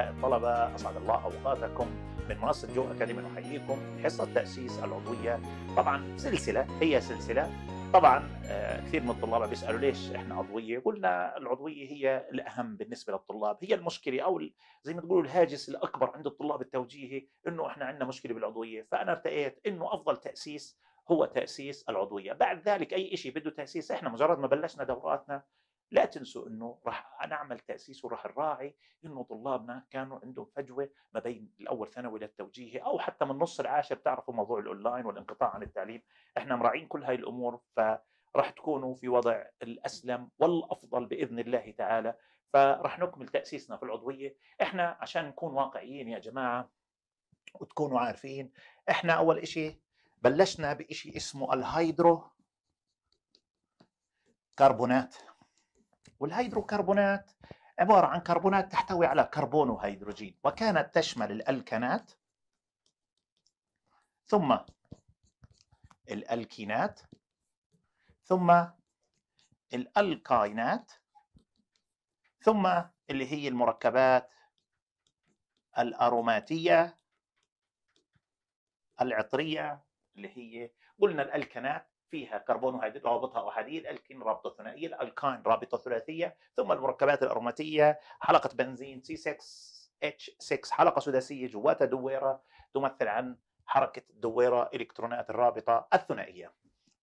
الطلبة أسعد الله أوقاتكم من منصة جو أكاديمي نحييكم حصة تأسيس العضوية طبعا سلسلة هي سلسلة طبعا آه، كثير من الطلاب بيسالوا ليش احنا عضويه؟ قلنا العضويه هي الاهم بالنسبه للطلاب، هي المشكله او زي ما تقولوا الهاجس الاكبر عند الطلاب التوجيهي انه احنا عندنا مشكله بالعضويه، فانا ارتئيت انه افضل تاسيس هو تاسيس العضويه، بعد ذلك اي شيء بده تاسيس احنا مجرد ما بلشنا دوراتنا لا تنسوا انه راح نعمل تاسيس وراح نراعي انه طلابنا كانوا عندهم فجوه ما بين الاول ثانوي للتوجيهي او حتى من النص العاشر تعرفوا موضوع الاونلاين والانقطاع عن التعليم، احنا مراعين كل هاي الامور فراح تكونوا في وضع الاسلم والافضل باذن الله تعالى، فراح نكمل تاسيسنا في العضويه، احنا عشان نكون واقعيين يا جماعه وتكونوا عارفين، احنا اول شيء بلشنا بشيء اسمه الهيدرو كربونات والهيدروكربونات عبارة عن كربونات تحتوي على كربون وهيدروجين وكانت تشمل الألكانات ثم الألكينات ثم الألكاينات ثم اللي هي المركبات الأروماتية العطرية اللي هي قلنا الألكانات فيها كربون رابطها او حديد الكين رابطه ثنائيه الالكين رابطه ثلاثيه ثم المركبات الاروماتيه حلقه بنزين سي 6 اتش 6 حلقه سداسيه جواتها دويره تمثل عن حركه الدويره الكترونات الرابطه الثنائيه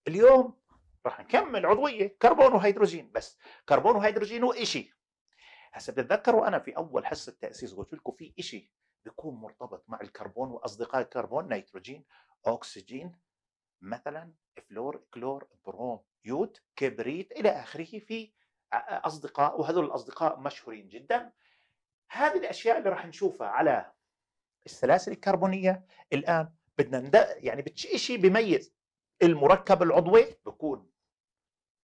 اليوم راح نكمل عضويه كربون وهيدروجين بس كربون وهيدروجين وإشي هسه بتتذكروا انا في اول حصه تاسيس قلت لكم في شيء بيكون مرتبط مع الكربون واصدقاء الكربون نيتروجين اكسجين مثلا فلور كلور بروم يود كبريت الى اخره في اصدقاء وهذول الاصدقاء مشهورين جدا هذه الاشياء اللي راح نشوفها على السلاسل الكربونيه الان بدنا يعني شيء بيميز المركب العضوي بكون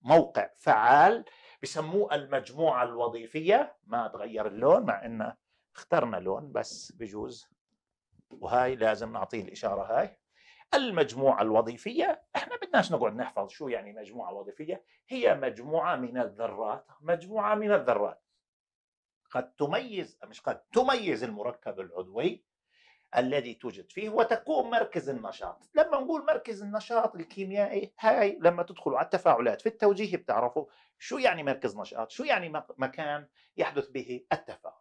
موقع فعال بسموه المجموعه الوظيفيه ما تغير اللون مع ان اخترنا لون بس بجوز وهاي لازم نعطيه الاشاره هاي المجموعة الوظيفية احنا بدناش نقعد نحفظ شو يعني مجموعة وظيفية هي مجموعة من الذرات مجموعة من الذرات قد تميز مش قد تميز المركب العضوي الذي توجد فيه وتكون مركز النشاط لما نقول مركز النشاط الكيميائي هاي لما تدخلوا على التفاعلات في التوجيه بتعرفوا شو يعني مركز نشاط شو يعني مكان يحدث به التفاعل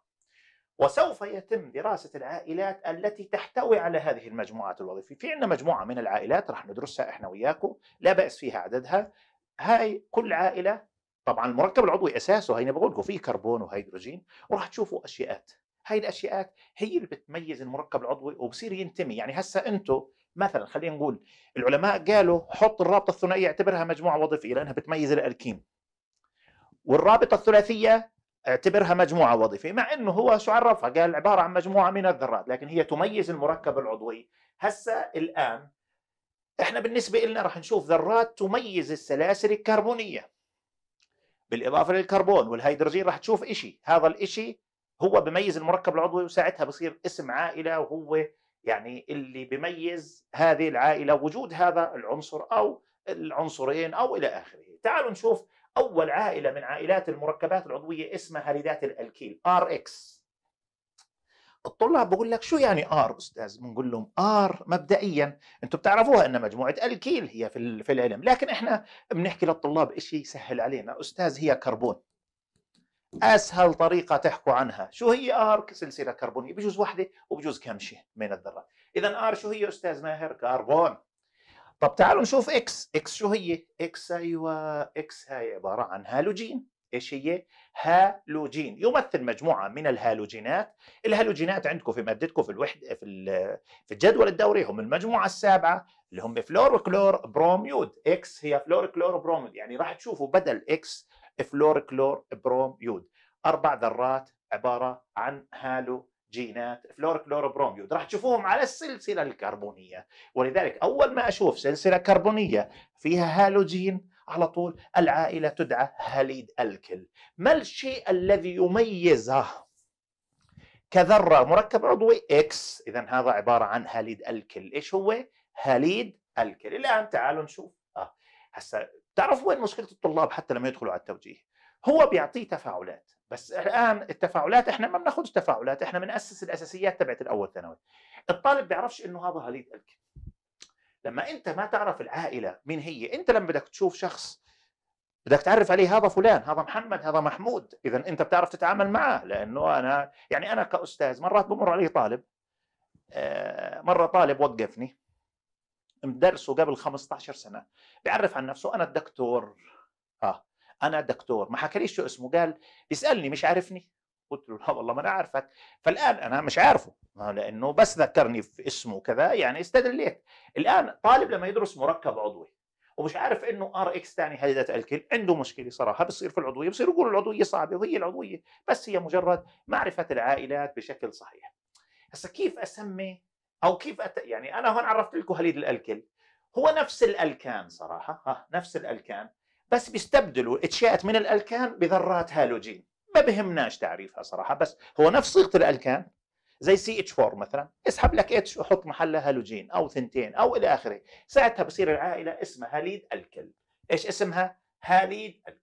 وسوف يتم دراسة العائلات التي تحتوي على هذه المجموعات الوظيفية في عندنا مجموعة من العائلات راح ندرسها احنا وياكم لا بأس فيها عددها هاي كل عائلة طبعا المركب العضوي اساسه هاي بقول لكم فيه كربون وهيدروجين وراح تشوفوا اشياءات هاي الاشياءات هي اللي بتميز المركب العضوي وبصير ينتمي يعني هسا انتم مثلا خلينا نقول العلماء قالوا حط الرابطه الثنائيه اعتبرها مجموعه وظيفيه لانها بتميز الالكين والرابطه الثلاثيه اعتبرها مجموعة وظيفية مع أنه هو شو عرفها قال عبارة عن مجموعة من الذرات لكن هي تميز المركب العضوي هسا الآن احنا بالنسبة لنا رح نشوف ذرات تميز السلاسل الكربونية بالإضافة للكربون والهيدروجين رح تشوف إشي هذا الإشي هو بميز المركب العضوي وساعتها بصير اسم عائلة وهو يعني اللي بميز هذه العائلة وجود هذا العنصر أو العنصرين أو إلى آخره تعالوا نشوف أول عائلة من عائلات المركبات العضوية اسمها ريدات الألكيل آر إكس الطلاب بقول لك شو يعني ار استاذ بنقول لهم ار مبدئيا انتم بتعرفوها ان مجموعه الكيل هي في في العلم لكن احنا بنحكي للطلاب شيء يسهل علينا استاذ هي كربون اسهل طريقه تحكوا عنها شو هي ار سلسله كربونيه بجوز وحده وبجوز كم شيء من الذرات اذا ار شو هي استاذ ماهر كربون طب تعالوا نشوف اكس اكس شو هي اكس ايوه اكس هي عباره عن هالوجين ايش هي هالوجين يمثل مجموعه من الهالوجينات الهالوجينات عندكم في مادتكم في الوحده في في الجدول الدوري هم المجموعه السابعه اللي هم فلور كلور بروميود اكس هي فلور كلور بروميود يعني راح تشوفوا بدل اكس فلور كلور بروميود اربع ذرات عباره عن هالو جينات فلور فلوركلوروبروميود راح تشوفوهم على السلسلة الكربونية ولذلك أول ما أشوف سلسلة كربونية فيها هالوجين على طول العائلة تدعى هاليد الكل ما الشيء الذي يميزه كذرة مركب عضوي X إذا هذا عبارة عن هاليد الكل إيش هو هاليد الكل الآن تعالوا نشوف آه. هسا تعرف وين مشكلة الطلاب حتى لما يدخلوا على التوجيه هو بيعطيه تفاعلات بس الان التفاعلات احنا ما بناخذ تفاعلات احنا بناسس الاساسيات تبعت الاول ثانوي الطالب بيعرفش انه هذا هليل قلبي لما انت ما تعرف العائله مين هي انت لما بدك تشوف شخص بدك تعرف عليه هذا فلان هذا محمد هذا محمود اذا انت بتعرف تتعامل معه لانه انا يعني انا كاستاذ مرات بمر علي طالب آه، مره طالب وقفني مدرسه قبل 15 سنه بيعرف عن نفسه انا الدكتور اه انا دكتور ما حكاليش شو اسمه قال بيسالني مش عارفني قلت له لا والله ما انا عارفك فالان انا مش عارفه لانه بس ذكرني في اسمه كذا يعني استدليت الان طالب لما يدرس مركب عضوي ومش عارف انه ار اكس ثاني هيدة الكل عنده مشكله صراحه بصير في العضويه بصير يقول العضويه صعبه وهي العضويه بس هي مجرد معرفه العائلات بشكل صحيح هسا كيف اسمي او كيف أت... يعني انا هون عرفت لكم هليد الالكل هو نفس الالكان صراحه ها نفس الالكان بس بيستبدلوا اتشاءت من الالكان بذرات هالوجين ما بهمناش تعريفها صراحه بس هو نفس صيغه الالكان زي سي اتش 4 مثلا اسحب لك اتش وحط محلها هالوجين او ثنتين او الى اخره ساعتها بصير العائله اسمها هاليد الكل ايش اسمها هاليد الكل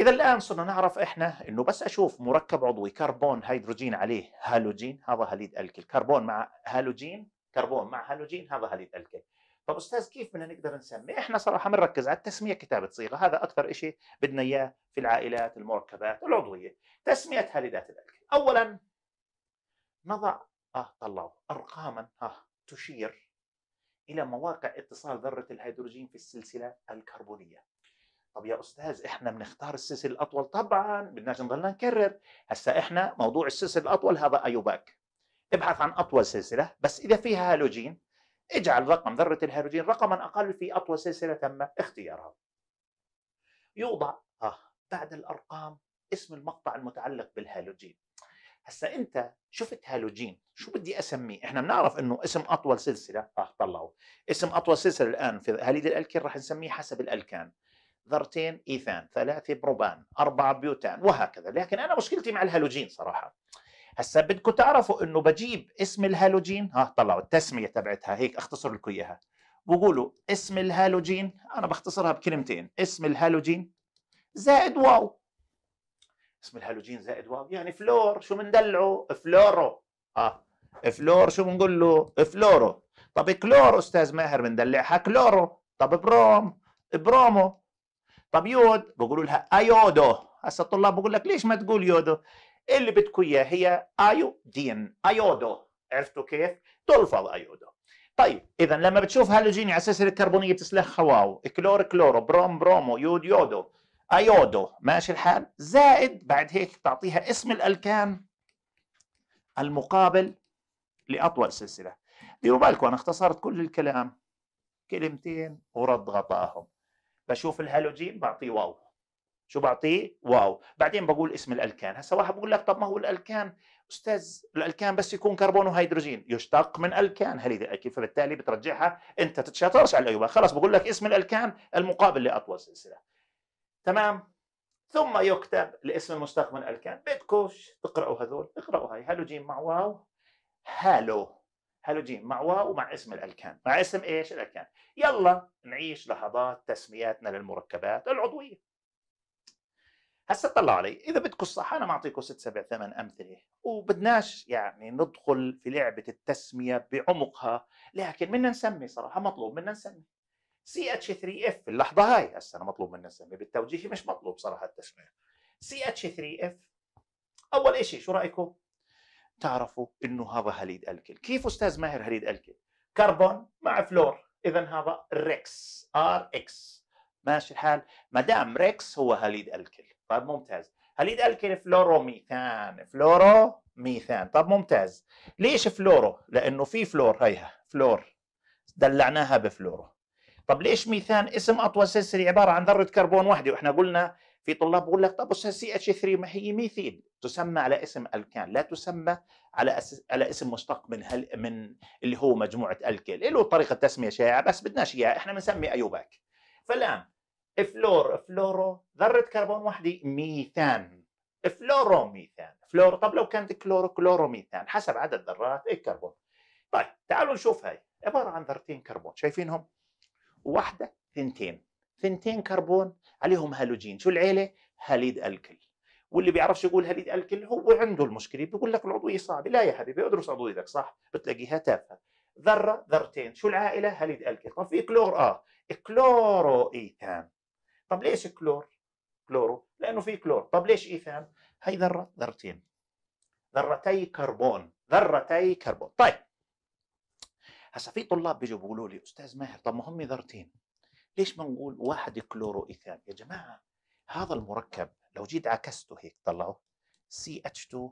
اذا الان صرنا نعرف احنا انه بس اشوف مركب عضوي كربون هيدروجين عليه هالوجين هذا هاليد الكل كربون مع هالوجين كربون مع هالوجين هذا هاليد الكل طب استاذ كيف بدنا نقدر نسمي؟ احنا صراحه بنركز على التسميه كتابه صيغه، هذا اكثر شيء بدنا اياه في العائلات المركبات العضويه، تسميتها لذات الاكل. اولا نضع اه طلعوا ارقاما آه تشير الى مواقع اتصال ذره الهيدروجين في السلسله الكربونيه. طب يا استاذ احنا بنختار السلسله الاطول طبعا بدناش نضلنا نكرر، هسا احنا موضوع السلسله الاطول هذا ايوباك. ابحث عن اطول سلسله بس اذا فيها هالوجين اجعل رقم ذرة الهيدروجين رقما أقل في أطول سلسلة تم اختيارها يوضع آه بعد الأرقام اسم المقطع المتعلق بالهالوجين هسا انت شفت هالوجين شو بدي اسميه احنا بنعرف انه اسم اطول سلسله اه طلعوا اسم اطول سلسله الان في هاليد الالكين رح نسميه حسب الالكان ذرتين ايثان ثلاثه بروبان اربعه بيوتان وهكذا لكن انا مشكلتي مع الهالوجين صراحه هسا بدكم تعرفوا انه بجيب اسم الهالوجين ها طلعوا التسميه تبعتها هيك اختصر لكم اياها بقولوا اسم الهالوجين انا بختصرها بكلمتين اسم الهالوجين زائد واو اسم الهالوجين زائد واو يعني فلور شو بندلعه فلورو اه فلور شو بنقول له فلورو طب كلور استاذ ماهر بندلعها كلورو طب بروم برومو طب يود بقولوا لها ايودو هسا الطلاب بقول لك ليش ما تقول يودو اللي بدكم اياه هي ايودين ايودو عرفتوا كيف؟ تلفظ ايودو طيب اذا لما بتشوف هالوجين على اساس الكربونيه تسلخها واو كلور كلورو بروم برومو يود يودو ايودو ماشي الحال زائد بعد هيك بتعطيها اسم الالكان المقابل لاطول سلسله ديروا بالكم انا اختصرت كل الكلام كلمتين ورد غطاهم بشوف الهالوجين بعطيه واو شو بعطيه واو بعدين بقول اسم الالكان هسا واحد بقول لك طب ما هو الالكان استاذ الالكان بس يكون كربون وهيدروجين يشتق من الكان هل فبالتالي بترجعها انت تتشاطرش على الايوه خلص بقول لك اسم الالكان المقابل لاطول سلسله تمام ثم يكتب الاسم المشتق من الالكان، بدكوش تقرأوا هذول اقرأوا هاي هالوجين مع واو هالو هالوجين مع واو ومع اسم الالكان مع اسم ايش الالكان يلا نعيش لحظات تسمياتنا للمركبات العضويه هسه طلع علي اذا بدكم الصح انا معطيكم ست سبع ثمان امثله وبدناش يعني ندخل في لعبه التسميه بعمقها لكن بدنا نسمي صراحه مطلوب منا نسمي سي اتش 3 اف اللحظه هاي هسه انا مطلوب منا نسمي بالتوجيه مش مطلوب صراحه التسميه سي اتش 3 اف اول شيء شو رايكم تعرفوا انه هذا هليد الكل كيف استاذ ماهر هليد الكل كربون مع فلور اذا هذا ريكس ار اكس ماشي الحال ما دام ريكس هو هليد الكل طيب ممتاز هل يتقال فلورو فلوروميثان فلورو ميثان طيب ممتاز ليش فلورو لانه في فلور هيها فلور دلعناها بفلورو طب ليش ميثان اسم اطول سلسله عباره عن ذره كربون واحده واحنا قلنا في طلاب بقول لك طب سي اتش 3 ما هي ميثيل تسمى على اسم الكان لا تسمى على على اسم مشتق من هل... من اللي هو مجموعه الكيل له طريقه تسميه شائعه بس بدناش اياها احنا بنسمي ايوباك فالان فلور فلورو ذره كربون واحده ميثان فلوروميثان فلور طب لو كانت كلورو كلوروميثان حسب عدد ذرات إيه الكربون طيب تعالوا نشوف هاي عباره عن ذرتين كربون شايفينهم واحده ثنتين ثنتين كربون عليهم هالوجين شو العيله هاليد الكل واللي بيعرفش يقول هاليد الكل هو عنده المشكله بيقول لك العضويه صعبه لا يا حبيبي ادرس عضويتك صح بتلاقيها تافهه ذره ذرتين شو العائله هاليد الكل طب في كلور اه كلورو ايثان طب ليش كلور كلورو لانه في كلور طب ليش ايثان هي ذره ذرتين ذرتي كربون ذرتي كربون طيب هسا في طلاب بيجوا بيقولوا لي استاذ ماهر طب ما هم ذرتين ليش ما نقول واحد كلورو ايثان يا جماعه هذا المركب لو جيت عكسته هيك طلعه سي اتش 2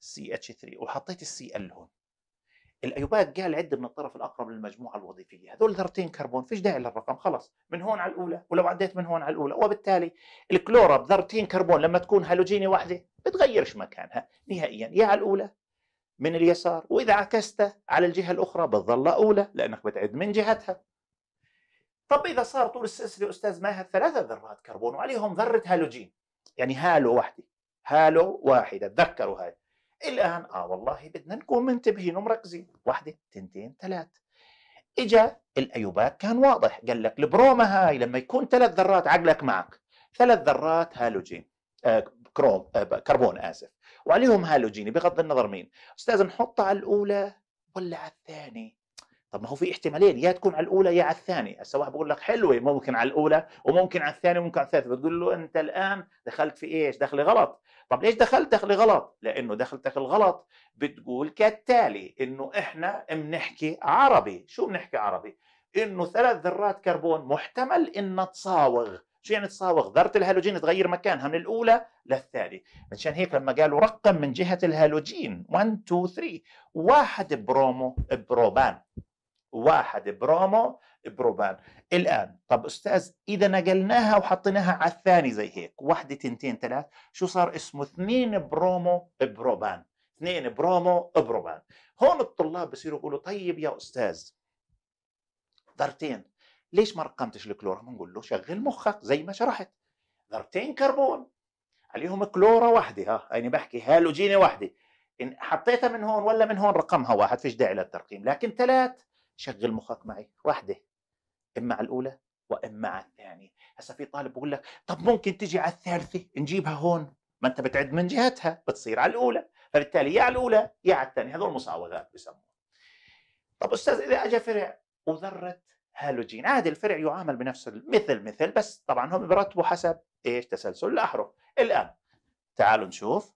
سي اتش 3 وحطيت السي ال هون الايوباك قال عد من الطرف الاقرب للمجموعه الوظيفيه هذول ذرتين كربون فيش داعي للرقم خلص من هون على الاولى ولو عديت من هون على الاولى وبالتالي الكلورا بذرتين كربون لما تكون هالوجيني واحده بتغيرش مكانها نهائيا يا على الاولى من اليسار واذا عكستها على الجهه الاخرى بتظلها اولى لانك بتعد من جهتها طب اذا صار طول السلسله استاذ ماهر ثلاثه ذرات كربون وعليهم ذره هالوجين يعني هالو واحده هالو واحده تذكروا هاي الان اه والله بدنا نكون منتبهين ومركزين واحده تنتين ثلاث اجا الايوبات كان واضح قال لك البروما هاي لما يكون ثلاث ذرات عقلك معك ثلاث ذرات هالوجين آه كروم آه كربون اسف وعليهم هالوجيني بغض النظر مين استاذ نحطها على الاولى ولا على الثاني طب ما هو في احتمالين يا تكون على الاولى يا على الثانيه هسه واحد بقول لك حلوه ممكن على الاولى وممكن على الثانيه وممكن على الثالثه بتقول له انت الان دخلت في ايش دخله غلط طب ليش دخلت دخله غلط لانه دخلتك الغلط بتقول كالتالي انه احنا بنحكي عربي شو بنحكي عربي انه ثلاث ذرات كربون محتمل انها تصاوغ شو يعني تصاوغ ذره الهالوجين تغير مكانها من الاولى للثانيه منشان هيك لما قالوا رقم من جهه الهالوجين 1 2 3 واحد برومو بروبان واحد برومو بروبان الآن طب أستاذ إذا نقلناها وحطيناها على الثاني زي هيك واحدة تنتين ثلاث شو صار اسمه اثنين برومو بروبان اثنين برومو بروبان هون الطلاب بصيروا يقولوا طيب يا أستاذ ذرتين ليش ما رقمتش الكلور بنقول له شغل مخك زي ما شرحت ذرتين كربون عليهم كلوره واحده ها يعني بحكي هالوجينه واحده ان حطيتها من هون ولا من هون رقمها واحد فيش داعي للترقيم لكن ثلاث شغل مخك معي واحده اما على الاولى واما على الثانيه يعني هسا في طالب بقول لك طب ممكن تجي على الثالثه نجيبها هون ما انت بتعد من جهتها بتصير على الاولى فبالتالي يا على الاولى يا على الثانيه هذول مساوغات بسموها طب استاذ اذا أجا فرع وذره هالوجين عادي الفرع يعامل بنفس مثل مثل بس طبعا هم برتبوا حسب ايش تسلسل الاحرف الان تعالوا نشوف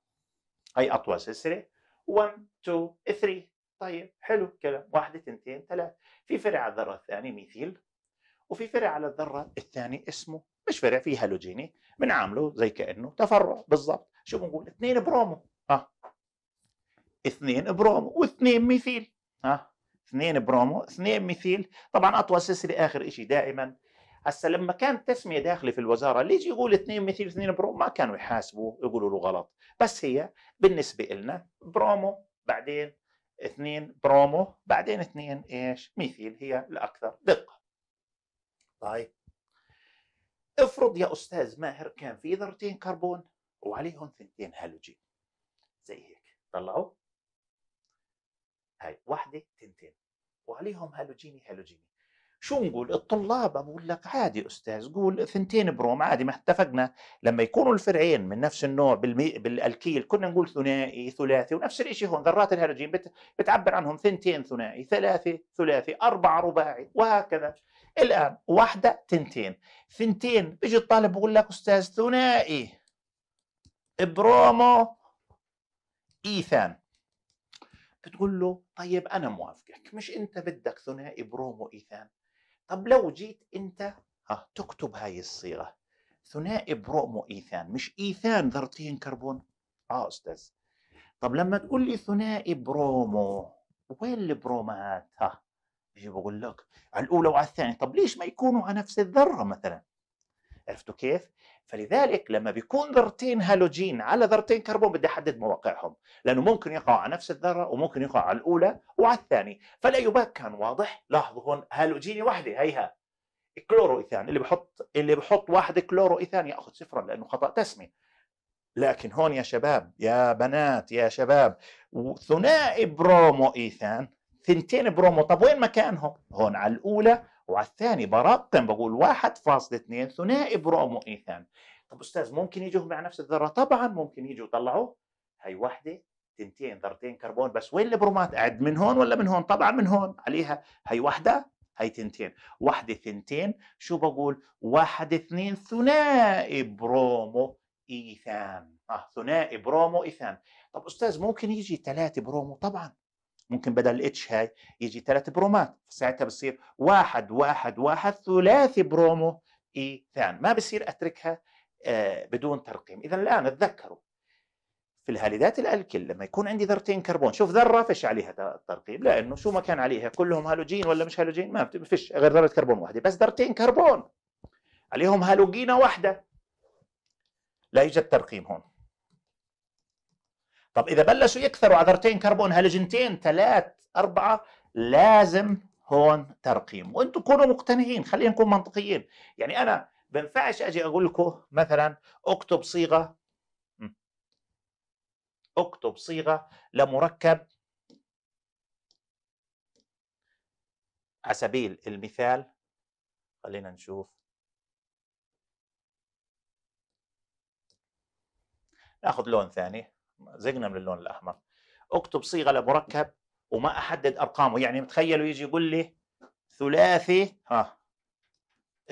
هاي اطول سلسله 1 2 3 طيب حلو كلام واحدة اثنتين ثلاث في فرع على الذرة الثانية ميثيل وفي فرع على الذرة الثانية اسمه مش فرع فيه هالوجيني بنعامله زي كأنه تفرع بالضبط شو بنقول اثنين برومو اه اثنين برومو واثنين ميثيل اه اثنين برومو اثنين ميثيل طبعا اطول سلسله اخر شيء دائما هسا لما كانت تسميه داخله في الوزاره اللي يجي يقول اثنين مثيل اثنين برومو ما كانوا يحاسبوا يقولوا له غلط بس هي بالنسبه لنا برومو بعدين اثنين برومو بعدين اثنين ايش ميثيل هي الاكثر دقه طيب افرض يا استاذ ماهر كان في ذرتين كربون وعليهم ثنتين هالوجين زي هيك طلعوا هاي واحده ثنتين وعليهم هالوجيني هالوجيني شو نقول الطلاب بقول لك عادي استاذ قول ثنتين بروم عادي ما اتفقنا لما يكونوا الفرعين من نفس النوع بالمي... بالالكيل كنا نقول ثنائي ثلاثي ونفس الشيء هون ذرات الهيدروجين بت... بتعبر عنهم ثنتين ثنائي ثلاثه ثلاثي اربعه رباعي وهكذا الان واحده تنتين ثنتين بيجي الطالب بقول لك استاذ ثنائي برومو ايثان بتقول له طيب انا موافقك مش انت بدك ثنائي برومو ايثان طب لو جيت انت ها تكتب هاي الصيغه ثنائي برومو ايثان مش ايثان ذرتين كربون اه استاذ طب لما تقول لي ثنائي برومو وين البرومات ها يجي بقول لك على الاولى وعلى الثانيه طب ليش ما يكونوا على نفس الذره مثلا عرفتوا كيف؟ فلذلك لما بيكون ذرتين هالوجين على ذرتين كربون بدي احدد مواقعهم لانه ممكن يقعوا على نفس الذره وممكن يقعوا على الاولى وعلى الثانيه فالايوباك كان واضح لاحظوا هون هالوجيني وحده هيها كلورو ايثان اللي بحط اللي بحط واحد كلورو ايثان ياخذ صفرا لانه خطا تسميه لكن هون يا شباب يا بنات يا شباب ثنائي برومو ايثان ثنتين برومو طب وين مكانهم هون على الاولى وعلى الثاني برقم بقول 1.2 ثنائي برومو ايثان طب استاذ ممكن يجوا مع نفس الذره طبعا ممكن يجوا يطلعوه هي واحده تنتين ذرتين كربون بس وين البرومات قاعد من هون ولا من هون طبعا من هون عليها هي واحده هي تنتين واحده ثنتين شو بقول واحد اثنين ثنائي برومو ايثان اه ثنائي برومو ايثان طب استاذ ممكن يجي ثلاثه برومو طبعا ممكن بدل الاتش هاي يجي ثلاث برومات ساعتها بصير واحد واحد واحد ثلاثي برومو ايثان e ما بصير اتركها آه، بدون ترقيم اذا الان اتذكروا في الهاليدات الالكل لما يكون عندي ذرتين كربون شوف ذره فش عليها الترقيم لانه شو ما كان عليها كلهم هالوجين ولا مش هالوجين ما فيش غير ذره كربون واحده بس ذرتين كربون عليهم هالوجينه واحده لا يوجد ترقيم هون طب اذا بلشوا يكثروا عذرتين كربون هالجنتين ثلاث اربعه لازم هون ترقيم وانتم كونوا مقتنعين خلينا نكون منطقيين يعني انا بنفعش اجي اقول لكم مثلا اكتب صيغه اكتب صيغه لمركب على سبيل المثال خلينا نشوف ناخذ لون ثاني زقنا من اللون الاحمر اكتب صيغه لمركب وما احدد ارقامه يعني متخيل يجي يقول لي ثلاثي ها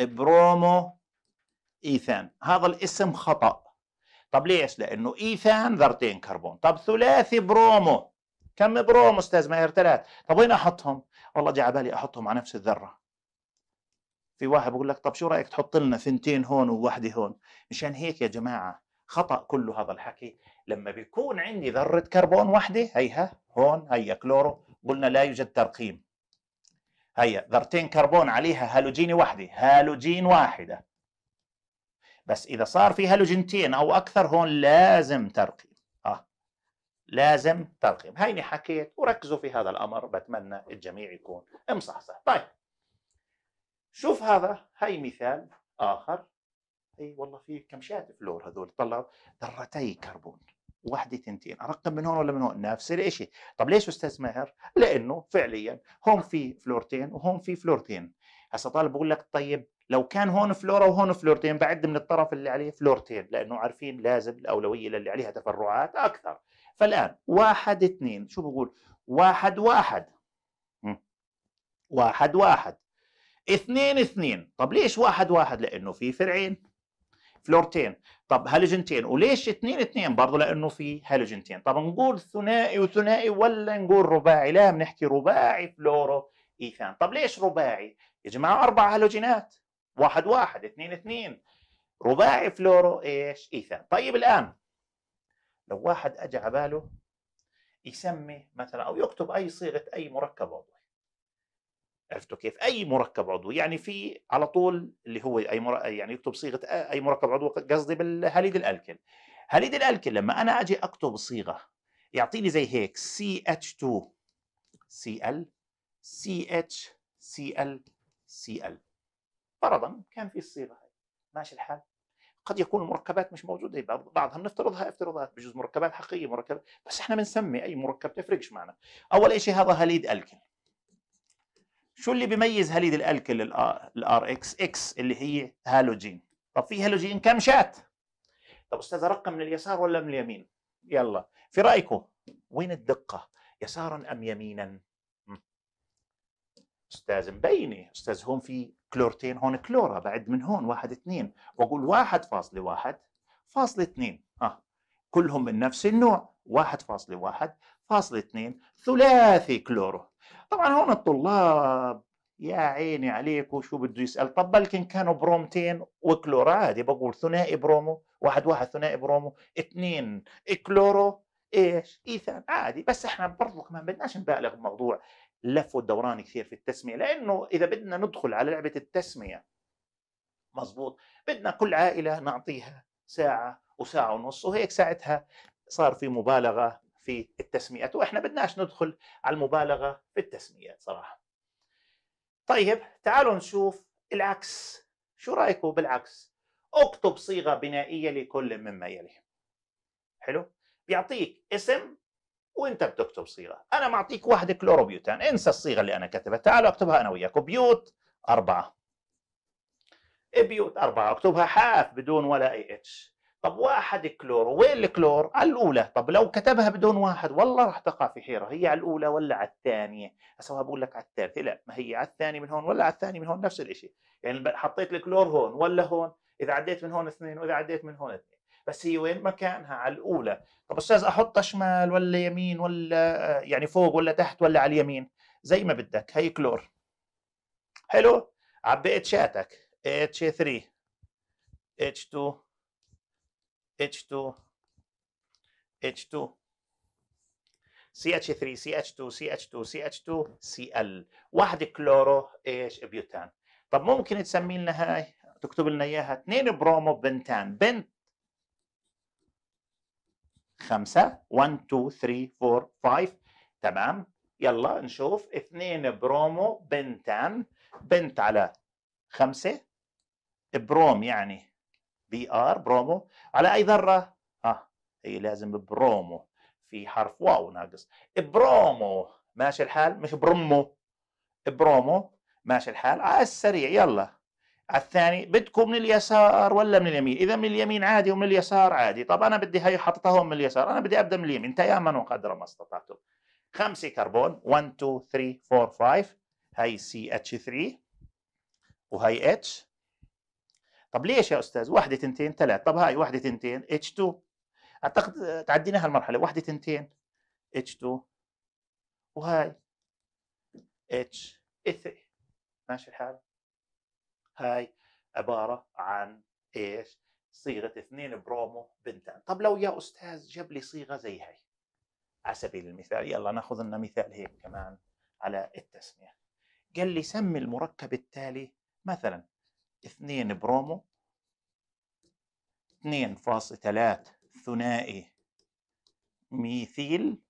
برومو ايثان هذا الاسم خطا طب ليش لانه ايثان ذرتين كربون طب ثلاثي برومو كم برومو استاذ ماهر ثلاث طب وين احطهم والله جاء بالي احطهم على نفس الذره في واحد بقول لك طب شو رايك تحط لنا ثنتين هون وواحده هون مشان هيك يا جماعه خطا كل هذا الحكي لما بيكون عندي ذره كربون واحده هيها هون هي كلورو قلنا لا يوجد ترقيم هيا ذرتين كربون عليها هالوجين واحده هالوجين واحده بس اذا صار في هالوجنتين او اكثر هون لازم ترقيم اه لازم ترقيم هيني حكيت وركزوا في هذا الامر بتمنى الجميع يكون مصحصح طيب شوف هذا هي مثال اخر اي والله في كمشات فلور هذول طلعوا ذرتي كربون واحده تنتين ارقم من هون ولا من هون نفس الشيء طب ليش استاذ ماهر لانه فعليا هون في فلورتين وهون في فلورتين هسه طالب بقول لك طيب لو كان هون فلوره وهون فلورتين بعد من الطرف اللي عليه فلورتين لانه عارفين لازم الاولويه للي عليها تفرعات اكثر فالان واحد اثنين شو بقول واحد واحد واحد واحد اثنين اثنين طب ليش واحد واحد لانه في فرعين فلورتين طب هالوجنتين وليش اثنين اثنين برضه لانه في هالوجنتين طب نقول ثنائي وثنائي ولا نقول رباعي لا بنحكي رباعي فلورو ايثان طب ليش رباعي يا جماعه اربع هالوجينات واحد واحد اثنين اثنين رباعي فلورو ايش ايثان طيب الان لو واحد اجى على باله يسمي مثلا او يكتب اي صيغه اي مركب عضوي عرفتوا كيف؟ اي مركب عضوي يعني في على طول اللي هو اي مر... يعني يكتب صيغه اي مركب عضوي قصدي بالهاليد الالكل. هاليد الالكل لما انا اجي اكتب صيغه يعطيني زي هيك سي اتش 2 سي ال سي اتش سي ال سي ال فرضا كان في الصيغه هاي ماشي الحال قد يكون المركبات مش موجوده بعضها بنفترضها افتراضات بجوز مركبات حقيقيه مركبات بس احنا بنسمي اي مركب تفرقش معنا اول شيء هذا هاليد الكل شو اللي بيميز هليد الالكل الار اكس اكس اللي هي هالوجين طب في هالوجين كم شات طب استاذ رقم من اليسار ولا من اليمين يلا في رايكم وين الدقه يسارا ام يمينا استاذ مبينه استاذ هون في كلورتين هون كلورا بعد من هون واحد اثنين واقول واحد فاصلة واحد فاصل اثنين اه كلهم من نفس النوع واحد فاصل واحد فاصلة اثنين ثلاثي كلورو طبعا هون الطلاب يا عيني عليك وشو بده يسال طب بلكن كانوا برومتين عادي بقول ثنائي برومو واحد واحد ثنائي برومو اثنين كلورو ايش ايثان عادي بس احنا برضو كمان بدناش نبالغ بموضوع لف ودوران كثير في التسميه لانه اذا بدنا ندخل على لعبه التسميه مزبوط بدنا كل عائله نعطيها ساعه وساعه ونص وهيك ساعتها صار في مبالغه في التسميات واحنا بدناش ندخل على المبالغه في التسميات صراحه طيب تعالوا نشوف العكس شو رايكم بالعكس اكتب صيغه بنائيه لكل مما يلي حلو بيعطيك اسم وانت بتكتب صيغه انا معطيك واحده كلوروبيوتان انسى الصيغه اللي انا كتبها تعالوا اكتبها انا وياكم بيوت أربعة إيه بيوت أربعة اكتبها حاف بدون ولا أي اتش طب واحد كلور وين الكلور على الاولى طب لو كتبها بدون واحد والله راح تقع في حيره هي على الاولى ولا على الثانيه هسه بقول لك على الثالثه لا ما هي على الثاني من هون ولا على الثاني من هون نفس الشيء يعني حطيت الكلور هون ولا هون اذا عديت من هون اثنين واذا عديت من هون اثنين بس هي وين مكانها على الاولى طب استاذ احطها شمال ولا يمين ولا آه، يعني فوق ولا تحت ولا على اليمين زي ما بدك هي كلور حلو عبيت شاتك اتش 3 إيه اتش 2 إيه H2 H2 CH3 CH2 CH2 CH2 Cl واحد كلورو ايش بيوتان طب ممكن تسمي لنا هاي تكتب لنا اياها اثنين برومو بنتان بنت خمسة 1 2 3 4 5 تمام يلا نشوف اثنين برومو بنتان بنت على خمسة بروم يعني بي ار برومو على اي ذره؟ اه هي لازم برومو في حرف واو ناقص برومو ماشي الحال مش برمو برومو ماشي الحال على السريع يلا على الثاني بدكم من اليسار ولا من اليمين اذا من اليمين عادي ومن اليسار عادي طب انا بدي هي حاططها هون من اليسار انا بدي ابدا من اليمين تيامنوا وقدر ما استطعتم خمسه كربون 1 2 3 4 5 هي ch 3 وهي H طب ليش يا استاذ واحده تنتين ثلاث طب هاي واحده تنتين H2 اعتقد تعدينا هالمرحله واحده تنتين H2 وهاي H 3 ماشي الحال هاي عباره عن ايش صيغه اثنين برومو بنتان طب لو يا استاذ جاب لي صيغه زي هاي على سبيل المثال يلا ناخذ لنا مثال هيك كمان على التسميه قال لي سمي المركب التالي مثلا اثنين برومو فاصل ثلاث ثنائي ميثيل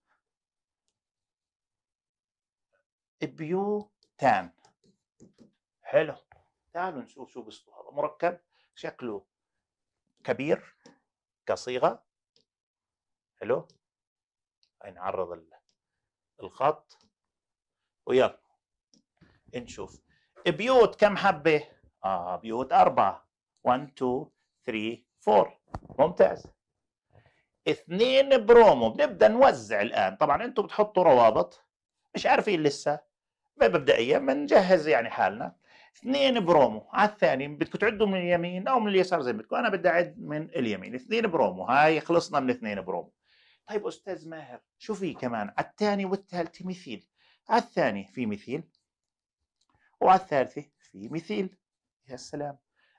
بيوتان حلو تعالوا نشوف شو بيصير هذا مركب شكله كبير كصيغه حلو نعرض الخط ويلا نشوف بيوت كم حبه آه، بيوت أربعة 1 2 3 4 ممتاز اثنين برومو بنبدا نوزع الان طبعا انتم بتحطوا روابط مش عارفين لسه مبدئيا بنجهز يعني حالنا اثنين برومو على الثاني بدكم تعدوا من اليمين او من اليسار زي ما بدكم انا بدي اعد من اليمين اثنين برومو هاي خلصنا من اثنين برومو طيب استاذ ماهر شو في كمان على الثاني والثالث مثيل على الثاني في مثيل وعلى الثالثه في مثيل يا سلام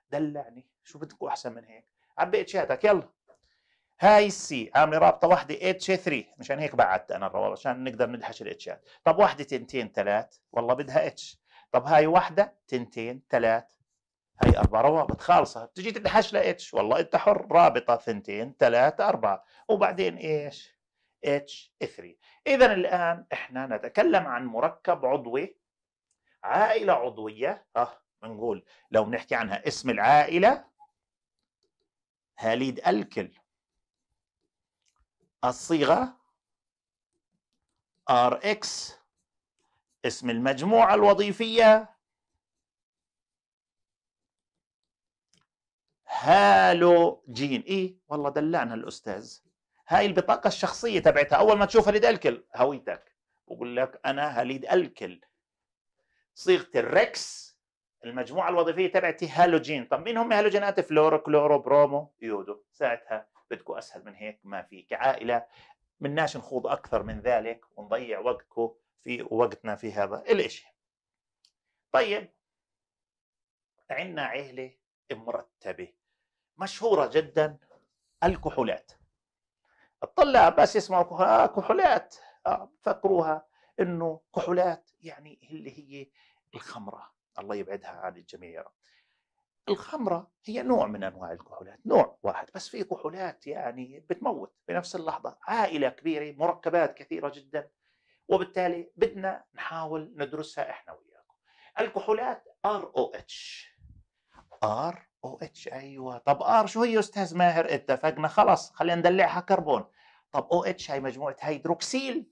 دلعني شو بدكم احسن من هيك عبي اتشاتك يلا هاي السي عامله رابطه واحده اتش 3 مشان هيك بعدت انا الروابط عشان نقدر ندحش الاتشات طب واحده تنتين ثلاث والله بدها اتش طب هاي واحده تنتين ثلاث هاي اربع روابط خالصه بتجي تدحش اتش والله انت حر رابطه ثنتين ثلاث اربعه وبعدين ايش اتش 3 اذا الان احنا نتكلم عن مركب عضوي عائله عضويه اه نقول لو بنحكي عنها اسم العائلة هاليد الكل الصيغة ار اكس اسم المجموعة الوظيفية هالوجين اي والله دلعنا الاستاذ هاي البطاقة الشخصية تبعتها اول ما تشوف هاليد الكل هويتك بقول لك انا هاليد الكل صيغة الركس المجموعه الوظيفيه تبعتي هالوجين طب مين هم هالوجينات فلورو كلورو برومو يودو ساعتها بدكم اسهل من هيك ما في كعائله مناش نخوض اكثر من ذلك ونضيع وقتكم في وقتنا في هذا الاشي طيب عندنا عهله مرتبه مشهوره جدا الكحولات الطلاب بس يسمعوا آه كحولات آه فكروها انه كحولات يعني اللي هي الخمره الله يبعدها عن الجميع يا نعم. رب الخمرة هي نوع من أنواع الكحولات نوع واحد بس في كحولات يعني بتموت بنفس اللحظة عائلة كبيرة مركبات كثيرة جدا وبالتالي بدنا نحاول ندرسها إحنا وياكم الكحولات ROH ROH أيوة طب R شو هي أستاذ ماهر اتفقنا خلاص خلينا ندلعها كربون طب OH هي مجموعة هيدروكسيل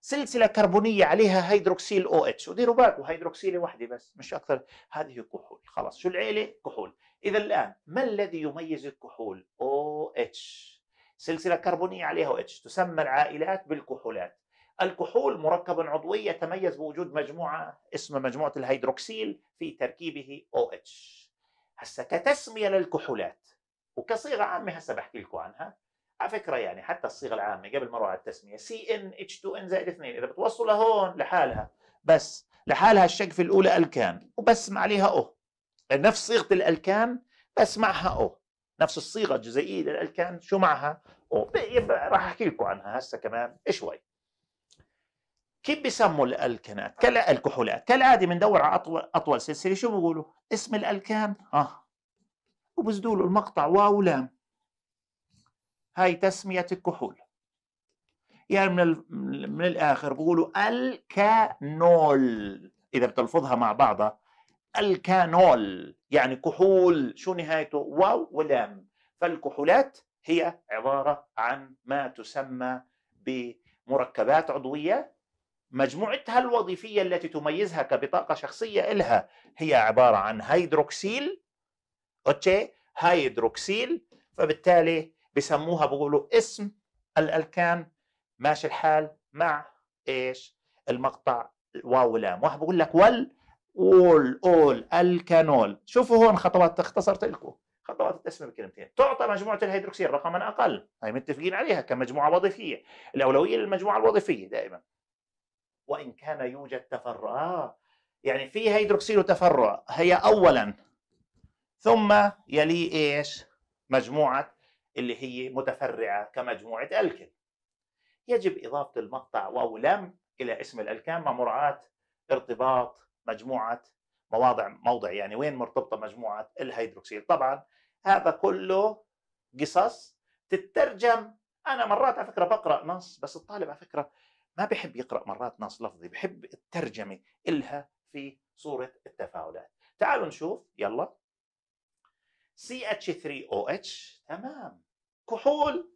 سلسله كربونيه عليها هيدروكسيل او اتش وديروا بالكم هيدروكسيله واحده بس مش اكثر هذه كحول خلاص شو العيله كحول اذا الان ما الذي يميز الكحول او اتش سلسله كربونيه عليها او اتش تسمى العائلات بالكحولات الكحول مركب عضوي يتميز بوجود مجموعه اسمها مجموعه الهيدروكسيل في تركيبه او اتش هسه كتسميه للكحولات وكصيغه عامه هسه بحكي لكم عنها على فكره يعني حتى الصيغه العامه قبل ما اروح على التسميه سي ان اتش 2 ان زائد 2 اذا بتوصله هون لحالها بس لحالها الشقفه الاولى الكان وبسمع عليها او نفس صيغه الالكان بس معها او نفس الصيغه الجزيئيه للالكان شو معها او راح احكي لكم عنها هسه كمان شوي كيف بسموا الالكانات كلا الكحولات كالعاده بندور على اطول اطول سلسله شو بيقولوا اسم الالكان اه وبزدوا المقطع واو لام هاي تسمية الكحول يعني من, ال... من الآخر بقولوا الكانول إذا بتلفظها مع بعضها الكانول يعني كحول شو نهايته واو ولام فالكحولات هي عبارة عن ما تسمى بمركبات عضوية مجموعتها الوظيفية التي تميزها كبطاقة شخصية إلها هي عبارة عن هيدروكسيل أوكي هيدروكسيل فبالتالي بسموها بقولوا اسم الالكان ماشي الحال مع ايش المقطع واو لام واحد بقول لك وال وول اول الكانول شوفوا هون خطوات اختصرت لكم خطوات التسميه بكلمتين تعطى مجموعه الهيدروكسيل رقما اقل هي متفقين عليها كمجموعه وظيفيه الاولويه للمجموعه الوظيفيه دائما وان كان يوجد تفرع آه. يعني في هيدروكسيل وتفرع هي اولا ثم يلي ايش مجموعه اللي هي متفرعة كمجموعة ألكل يجب إضافة المقطع واو لم إلى اسم الألكان مع مراعاة ارتباط مجموعة مواضع موضع يعني وين مرتبطة مجموعة الهيدروكسيل طبعا هذا كله قصص تترجم أنا مرات على فكرة بقرأ نص بس الطالب على فكرة ما بحب يقرأ مرات نص لفظي بحب الترجمة إلها في صورة التفاعلات تعالوا نشوف يلا CH3OH تمام كحول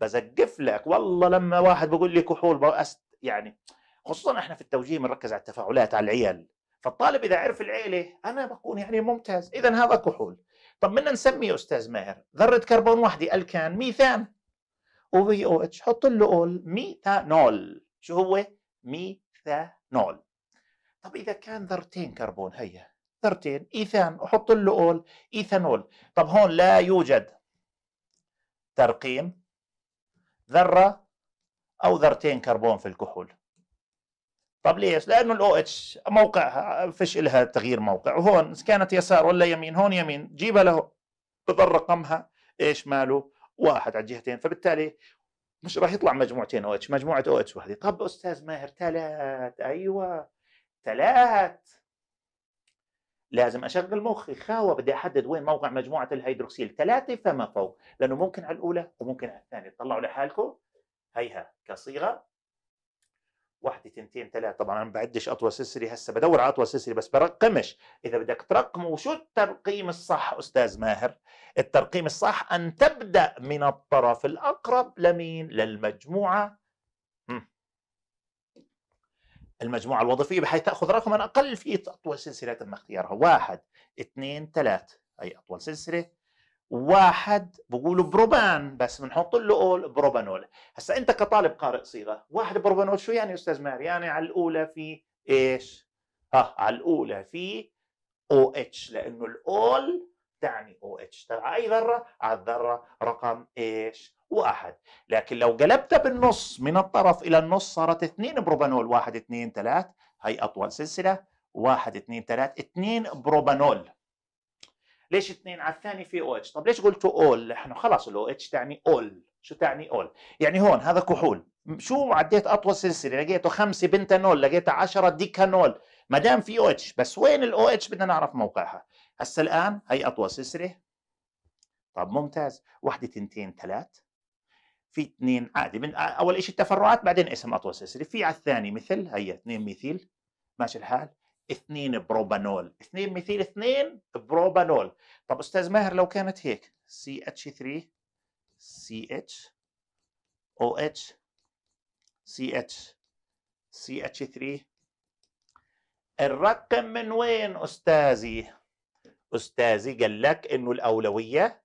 بزقف لك والله لما واحد بقول لي كحول بأست يعني خصوصا احنا في التوجيه بنركز على التفاعلات على العيال فالطالب اذا عرف العيله انا بكون يعني ممتاز اذا هذا كحول طب بدنا نسمي استاذ ماهر ذره كربون وحده الكان ميثان وفي او اتش حط له اول ميثانول شو هو ميثانول طب اذا كان ذرتين كربون هيا ذرتين ايثان وحط له اول ايثانول طب هون لا يوجد ترقيم ذرة أو ذرتين كربون في الكحول طب ليش؟ لأنه الـ OH موقعها فش إلها تغيير موقع وهون كانت يسار ولا يمين هون يمين جيبها له بضر رقمها إيش ماله؟ واحد على الجهتين فبالتالي مش راح يطلع مجموعتين OH مجموعه OH واحدة وهذه طب استاذ ماهر ثلاث ايوه ثلاث لازم اشغل مخي خاوه بدي احدد وين موقع مجموعه الهيدروكسيل ثلاثه فما فوق لانه ممكن على الاولى وممكن على الثانيه طلعوا لحالكم هيها كصيغه واحدة تنتين ثلاثة طبعا انا ما بعدش اطول سلسلة هسه بدور على اطول سلسلة بس برقمش اذا بدك ترقم وشو الترقيم الصح استاذ ماهر الترقيم الصح ان تبدا من الطرف الاقرب لمين للمجموعة المجموعة الوظيفية بحيث تأخذ رقما أقل في أطول سلسلة تم اختيارها واحد اثنين ثلاث أي أطول سلسلة واحد بقولوا بروبان بس بنحط له اول بروبانول هسا انت كطالب قارئ صيغه واحد بروبانول شو يعني استاذ ماهر يعني على الاولى في ايش ها آه، على الاولى في او اتش لانه الاول تعني او اتش تبع اي ذره على الذره رقم ايش واحد لكن لو قلبتها بالنص من الطرف إلى النص صارت اثنين بروبانول واحد اثنين ثلاث هي أطول سلسلة واحد اثنين ثلاث اثنين بروبانول ليش اثنين على الثاني في او اتش طب ليش قلتوا اول احنا خلاص الاو اتش تعني اول شو تعني اول يعني هون هذا كحول شو عديت اطول سلسله لقيته خمسة بنتانول لقيته 10 ديكانول ما دام في او اتش بس وين الاو اتش بدنا نعرف موقعها هسه الان هي اطول سلسله طب ممتاز واحدة تنتين ثلاث في اثنين عادي من اول شيء التفرعات بعدين اسم اطول سلسله في على الثاني مثل هي اثنين ميثيل ماشي الحال اثنين بروبانول اثنين مثيل اثنين بروبانول طب استاذ ماهر لو كانت هيك سي اتش 3 سي اتش او اتش سي اتش سي اتش 3 الرقم من وين استاذي استاذي قال لك انه الاولويه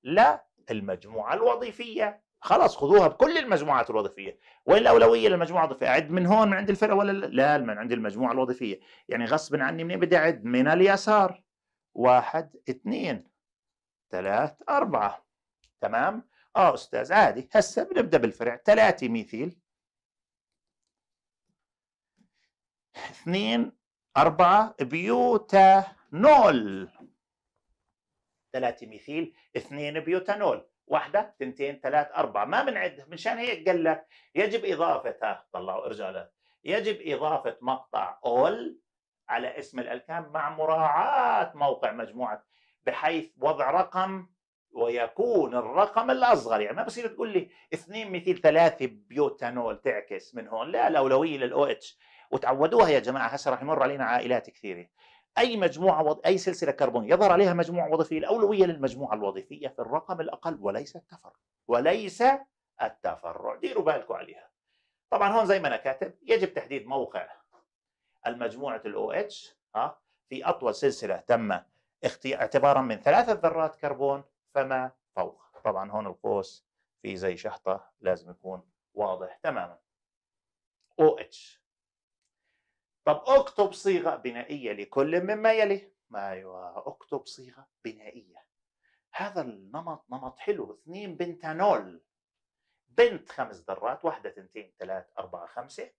للمجموعه الوظيفيه خلاص خذوها بكل المجموعات الوظيفيه وين الاولويه للمجموعه الوظيفيه اعد من هون من عند الفرقه ولا لا من عند المجموعه الوظيفيه يعني غصب عني منين بدي اعد من اليسار واحد اثنين ثلاث أربعة تمام اه استاذ عادي هسه بنبدا بالفرع ثلاثة ميثيل اثنين أربعة بيوتانول ثلاثة ميثيل اثنين بيوتانول واحدة تنتين ثلاث أربعة ما بنعدها شان هيك قال لك يجب إضافة طلعوا ارجعوا له يجب إضافة مقطع أول على اسم الألكام مع مراعاة موقع مجموعة بحيث وضع رقم ويكون الرقم الأصغر يعني ما بصير تقول لي اثنين مثيل ثلاثة بيوتانول تعكس من هون لا الأولوية للأو اتش وتعودوها يا جماعة هسه راح يمر علينا عائلات كثيرة أي مجموعة وض... أي سلسلة كربون يظهر عليها مجموعة وظيفية الأولوية للمجموعة الوظيفية في الرقم الأقل وليس التفرع وليس التفرع ديروا بالكم عليها طبعا هون زي ما أنا كاتب يجب تحديد موقع المجموعة الأو اتش ها في أطول سلسلة تم اختي... اعتبارا من ثلاثة ذرات كربون فما فوق طبعا هون القوس في زي شحطة لازم يكون واضح تماما او OH طب اكتب صيغة بنائية لكل مما يلي ما أيوة اكتب صيغة بنائية هذا النمط نمط حلو اثنين بنتانول بنت خمس ذرات واحدة اثنتين ثلاث أربعة خمسة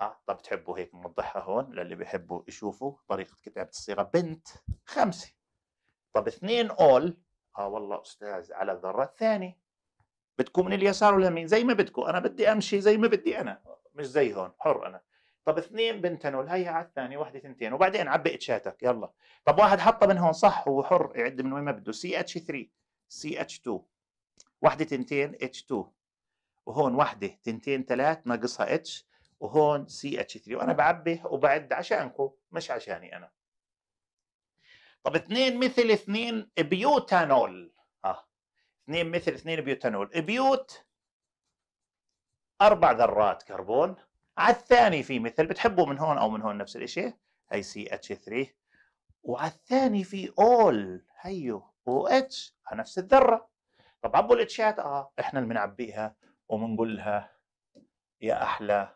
اه طب تحبوا هيك نوضحها هون للي بيحبوا يشوفوا طريقة كتابة الصيغة بنت خمسة طب اثنين اول اه والله استاذ على الذرة الثانية بدكم من اليسار ولا زي ما بدكم انا بدي امشي زي ما بدي انا مش زي هون حر انا طب اثنين بنتنول هيها على الثانية واحدة تنتين وبعدين عبي اتشاتك يلا طب واحد حطها من هون صح هو حر يعد من وين ما بده سي اتش 3 سي اتش 2 واحدة تنتين اتش 2 وهون واحدة تنتين ثلاث ناقصها اتش وهون سي اتش 3 وانا بعبي وبعد عشانكم مش عشاني انا طب اثنين مثل اثنين بيوتانول اه اثنين مثل اثنين بيوتانول بيوت اربع ذرات كربون على الثاني في مثل بتحبوا من هون او من هون نفس الشيء هي سي اتش 3 وعلى الثاني في اول هيو او اتش على نفس الذره طب عبوا الاتشات اه احنا اللي بنعبيها وبنقول لها يا احلى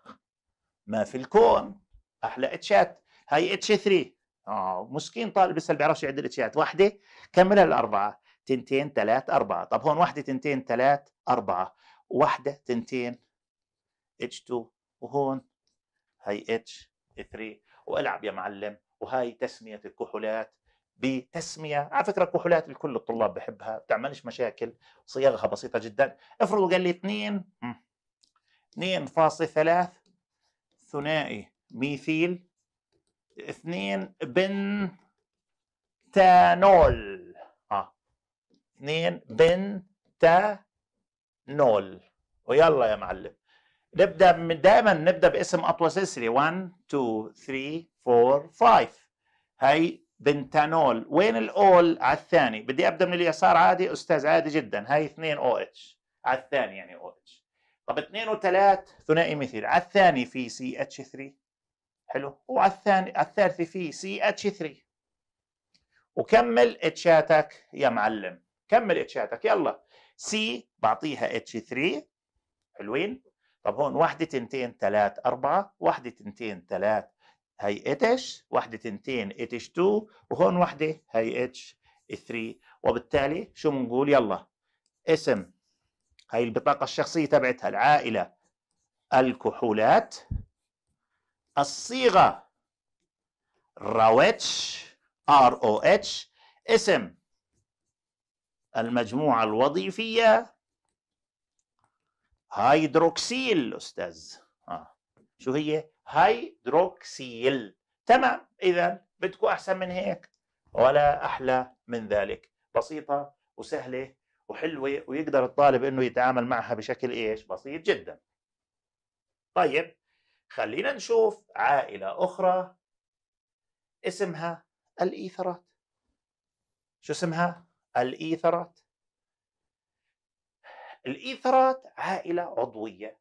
ما في الكون احلى اتشات هاي اتش 3 اه مسكين طالب لسه ما بيعرفش يعد الاتشات واحده كملها الاربعه تنتين ثلاث اربعه طب هون واحده تنتين ثلاث اربعه واحده تنتين اتش 2 وهون هي اتش 3 والعب يا معلم وهي تسميه الكحولات بتسميه على فكره الكحولات الكل الطلاب بحبها بتعملش مشاكل صياغها بسيطه جدا افرضوا قال لي 2 2.3 ثنائي ميثيل 2 بنتانول اه 2 بنتانول ويلا يا معلم نبدا من دائما نبدا باسم اطول سلسله 1 2 3 4 5 هي بنتانول وين الاول على الثاني بدي ابدا من اليسار عادي استاذ عادي جدا هي 2 او اتش على الثاني يعني او اتش طب 2 و3 ثنائي مثيل على الثاني في سي اتش 3 حلو وعلى الثاني على الثالثه في سي اتش 3 وكمل اتشاتك يا معلم كمل اتشاتك يلا سي بعطيها اتش 3 حلوين طب هون واحدة تنتين تلات أربعة واحدة تنتين تلات هي اتش واحدة تنتين اتش تو وهون واحدة هي اتش ثري وبالتالي شو بنقول يلا اسم هي البطاقة الشخصية تبعتها العائلة الكحولات الصيغة روتش ار او اتش اسم المجموعة الوظيفية هيدروكسيل أستاذ آه. شو هي هيدروكسيل تمام إذا بدكم أحسن من هيك ولا أحلى من ذلك بسيطة وسهلة وحلوة ويقدر الطالب أنه يتعامل معها بشكل إيش بسيط جدا طيب خلينا نشوف عائلة أخرى اسمها الإيثرات شو اسمها؟ الإيثرات الإيثرات عائلة عضوية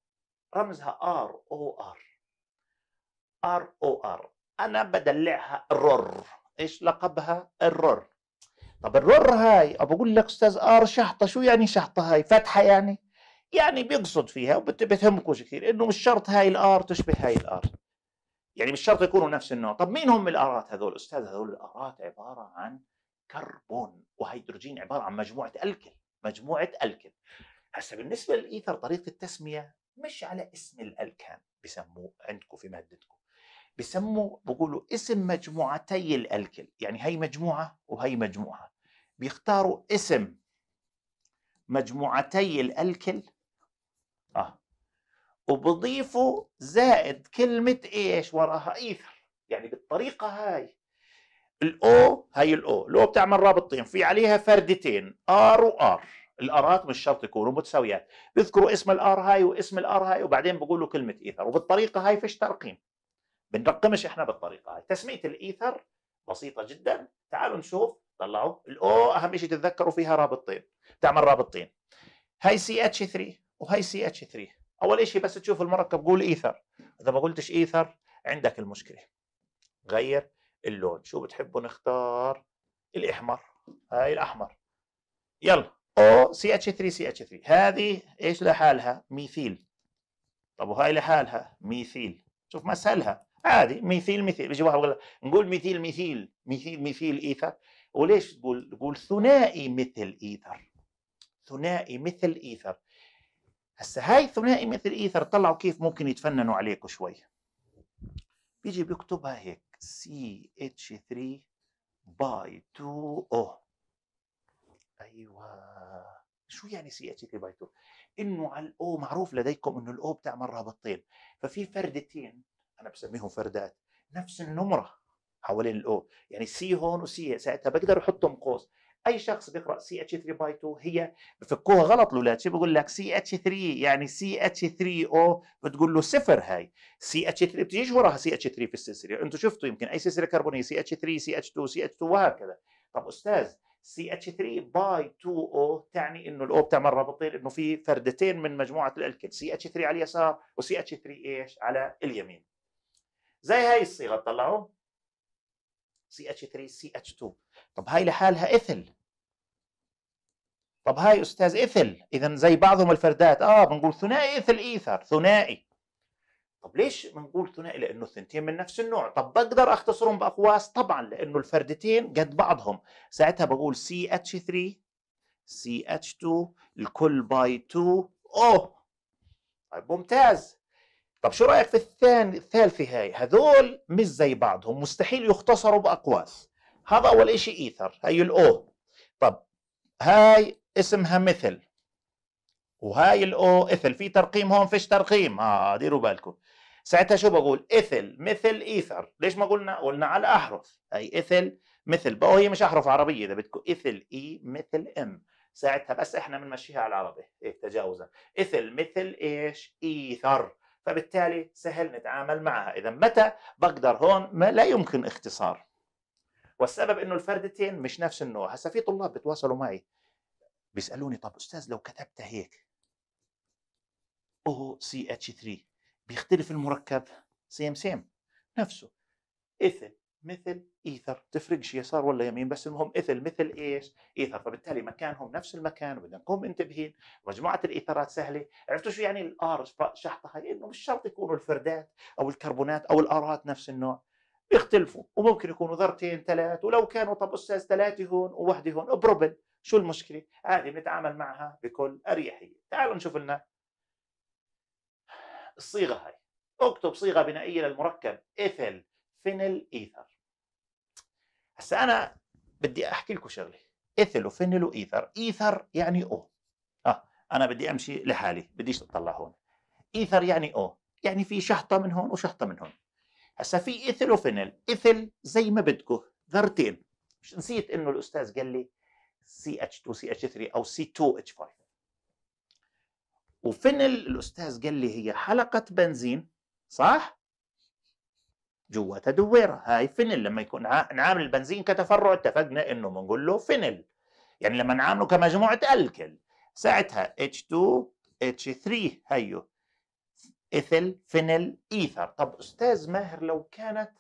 رمزها ار او ار ار او ار انا بدلعها الرر ايش لقبها الرر طب الرر هاي بقول لك استاذ ار شحطه شو يعني شحطه هاي فتحه يعني يعني بيقصد فيها وبتهمكوش كثير انه مش شرط هاي الار تشبه هاي الار يعني مش شرط يكونوا نفس النوع طب مين هم الارات هذول استاذ هذول الارات عباره عن كربون وهيدروجين عباره عن مجموعه الكل مجموعه الكل هسا بالنسبه للايثر طريقه التسميه مش على اسم الالكان بسموه عندكم في مادتكم بسموه بقولوا اسم مجموعتي الالكل يعني هي مجموعه وهي مجموعه بيختاروا اسم مجموعتي الالكل اه وبضيفوا زائد كلمه ايش وراها ايثر يعني بالطريقه هاي الاو هي الاو الاو بتعمل رابطين في عليها فردتين ار وار الارات مش شرط يكونوا متساويات بيذكروا اسم الار هاي واسم الار هاي وبعدين بيقولوا كلمه ايثر وبالطريقه هاي فيش ترقيم بنرقمش احنا بالطريقه هاي تسميه الايثر بسيطه جدا تعالوا نشوف طلعوا الاو اهم شيء تتذكروا فيها رابطين تعمل رابطين هاي سي اتش 3 وهي سي اتش 3 اول شيء بس تشوف المركب قول ايثر اذا ما قلتش ايثر عندك المشكله غير اللون شو بتحبوا نختار الاحمر هاي الاحمر يلا او سي اتش 3 سي اتش 3 هذه ايش لحالها ميثيل طب وهاي لحالها ميثيل شوف ما سهلها عادي ميثيل ميثيل بيجي واحد بقول نقول ميثيل ميثيل ميثيل ميثيل ايثر وليش تقول تقول ثنائي مثل ايثر ثنائي مثل ايثر هسه هاي ثنائي مثل ايثر طلعوا كيف ممكن يتفننوا عليكم شوي بيجي بيكتبها هيك سي اتش 3 باي 2 او ايوه شو يعني سي اتش 3 باي 2؟ انه على الاو معروف لديكم انه الاو بتعمل رابطتين، ففي فردتين انا بسميهم فردات نفس النمره حوالين الاو يعني سي هون وسي ساعتها بقدر احطهم قوس اي شخص بيقرا سي اتش 3 باي 2 هي بفكوها غلط الولاد شو بقول لك سي اتش 3 يعني سي اتش 3 او بتقول له صفر هاي سي اتش 3 بتجيش وراها سي اتش 3 في السلسله انتم شفتوا يمكن اي سلسله كربونيه سي اتش 3 سي اتش 2 سي اتش 2 وهكذا طب استاذ سي اتش 3 باي 2 او تعني انه الاو بتعمل مره انه في فردتين من مجموعه الالكين سي اتش 3 على اليسار وسي اتش 3 ايش على اليمين زي هاي الصيغه طلعوا سي اتش 3 سي اتش 2 طب هاي لحالها اثل طب هاي استاذ اثل اذا زي بعضهم الفردات اه بنقول ثنائي اثل ايثر ثنائي طب ليش بنقول ثنائي لانه الثنتين من نفس النوع طب بقدر اختصرهم باقواس طبعا لانه الفردتين قد بعضهم ساعتها بقول سي اتش 3 سي اتش 2 الكل باي 2 اوه طيب ممتاز طب شو رايك في الثاني الثالثه هاي هذول مش زي بعضهم مستحيل يختصروا باقواس هذا اول شيء ايثر هي الاو طب هاي اسمها مثل وهاي الاو اثل في ترقيم هون فيش ترقيم اه ديروا بالكم ساعتها شو بقول اثل مثل ايثر ليش ما قلنا قلنا على الاحرف اي اثل مثل بقى هي مش احرف عربيه اذا بدكم اثل اي مثل ام ساعتها بس احنا بنمشيها على العربي إيه تجاوزا اثل مثل ايش ايثر فبالتالي سهل نتعامل معها اذا متى بقدر هون ما لا يمكن اختصار والسبب انه الفردتين مش نفس النوع هسا في طلاب بتواصلوا معي بيسالوني طب استاذ لو كتبتها هيك OCH3 بيختلف المركب سيم سيم نفسه إثل مثل ايثر تفرقش يسار ولا يمين بس المهم ايثل مثل ايش ايثر فبالتالي مكانهم نفس المكان وبدنا نكون منتبهين مجموعه الايثرات سهله عرفتوا شو يعني الار شحطه هاي انه مش شرط يكونوا الفردات او الكربونات او الارات نفس النوع بيختلفوا وممكن يكونوا ذرتين ثلاث ولو كانوا طب استاذ ثلاثه هون ووحده هون بروبل شو المشكله عادي بنتعامل معها بكل اريحيه تعالوا نشوف لنا الصيغه هاي اكتب صيغه بنائيه للمركب ايثيل فينيل ايثر هسه انا بدي احكي لكم شغله ايثيل وفينيل وايثر ايثر يعني او اه انا بدي امشي لحالي بديش اطلع هون ايثر يعني او يعني في شحطه من هون وشحطه من هون هسه في ايثيل وفينيل ايثيل زي ما بدكم ذرتين مش نسيت انه الاستاذ قال لي سي اتش 2 سي اتش 3 او سي 2 اتش 5 وفين الاستاذ قال لي هي حلقه بنزين صح جواتها دويره هاي فينل لما يكون نعامل البنزين كتفرع اتفقنا انه بنقول له فينل يعني لما نعامله كمجموعه الكل ساعتها H2 H3 هيو إيثل فينل إيثر طب أستاذ ماهر لو كانت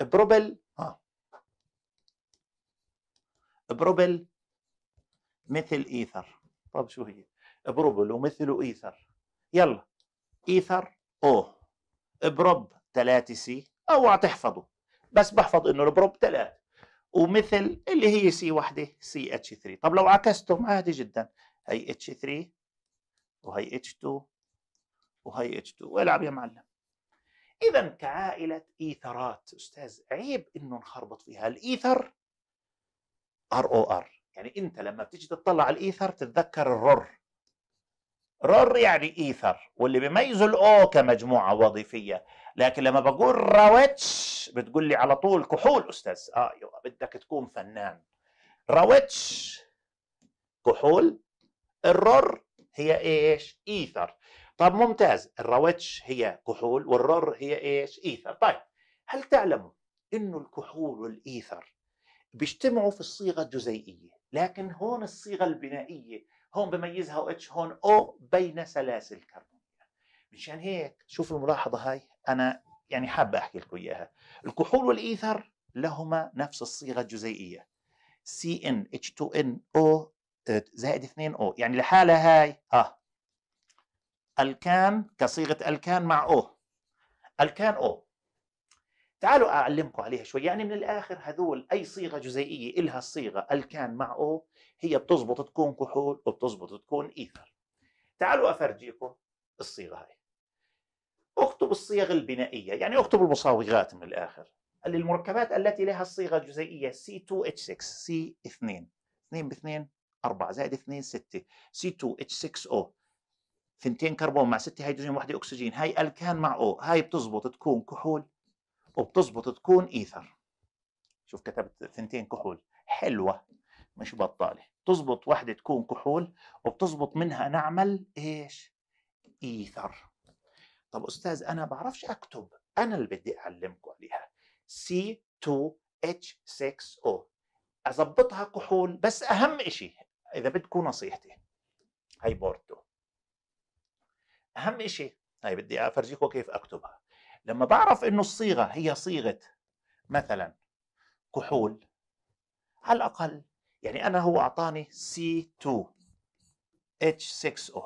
بروبل ها آه. بروبل مثل إيثر طب شو هي بروبل ومثله ايثر يلا ايثر او بروب 3 سي اوعى تحفظه بس بحفظ انه البروب 3 ومثل اللي هي سي وحده سي اتش 3 طب لو عكستهم عادي جدا هي اتش 3 وهي اتش 2 وهي اتش 2 والعب يا معلم اذا كعائله ايثرات استاذ عيب انه نخربط فيها الايثر ار او ار يعني انت لما بتيجي تطلع على الايثر تتذكر الرور رور يعني ايثر واللي بيميزه الاو كمجموعه وظيفيه لكن لما بقول روتش بتقول لي على طول كحول استاذ اه يبقى بدك تكون فنان روتش كحول الرور هي ايش ايثر طب ممتاز الروتش هي كحول والرر هي ايش ايثر طيب هل تعلموا انه الكحول والايثر بيجتمعوا في الصيغه الجزيئيه لكن هون الصيغه البنائيه هون بميزها اتش هون او بين سلاسل كربونية مشان هيك شوف الملاحظة هاي أنا يعني حابة أحكي لكم إياها الكحول والإيثر لهما نفس الصيغة سي ان اتش 2 او زائد او يعني لحالها هاي اه الكان كصيغة الكان مع او الكان او تعالوا أعلمكم عليها شوي يعني من الآخر هذول أي صيغة جزيئية إلها الصيغة الكان مع أو هي بتزبط تكون كحول وبتزبط تكون إيثر تعالوا أفرجيكم الصيغة هاي اكتب الصيغ البنائية يعني اكتب المصاوغات من الآخر للمركبات التي لها الصيغة الجزيئية C2H6 C2 2 ب 2 4 زائد 2 6 C2H6O ثنتين كربون مع ستة هيدروجين وحدة أكسجين هاي الكان مع أو هاي بتزبط تكون كحول وبتظبط تكون ايثر شوف كتبت ثنتين كحول حلوه مش بطاله تظبط واحده تكون كحول وبتظبط منها نعمل ايش ايثر طب استاذ انا بعرفش اكتب انا اللي بدي اعلمكم عليها C2H6O اظبطها كحول بس اهم شيء اذا بدكم نصيحتي هي بورتو اهم شيء هاي بدي افرجيكم كيف اكتبها لما بعرف انه الصيغه هي صيغه مثلا كحول على الاقل يعني انا هو اعطاني C2 H6O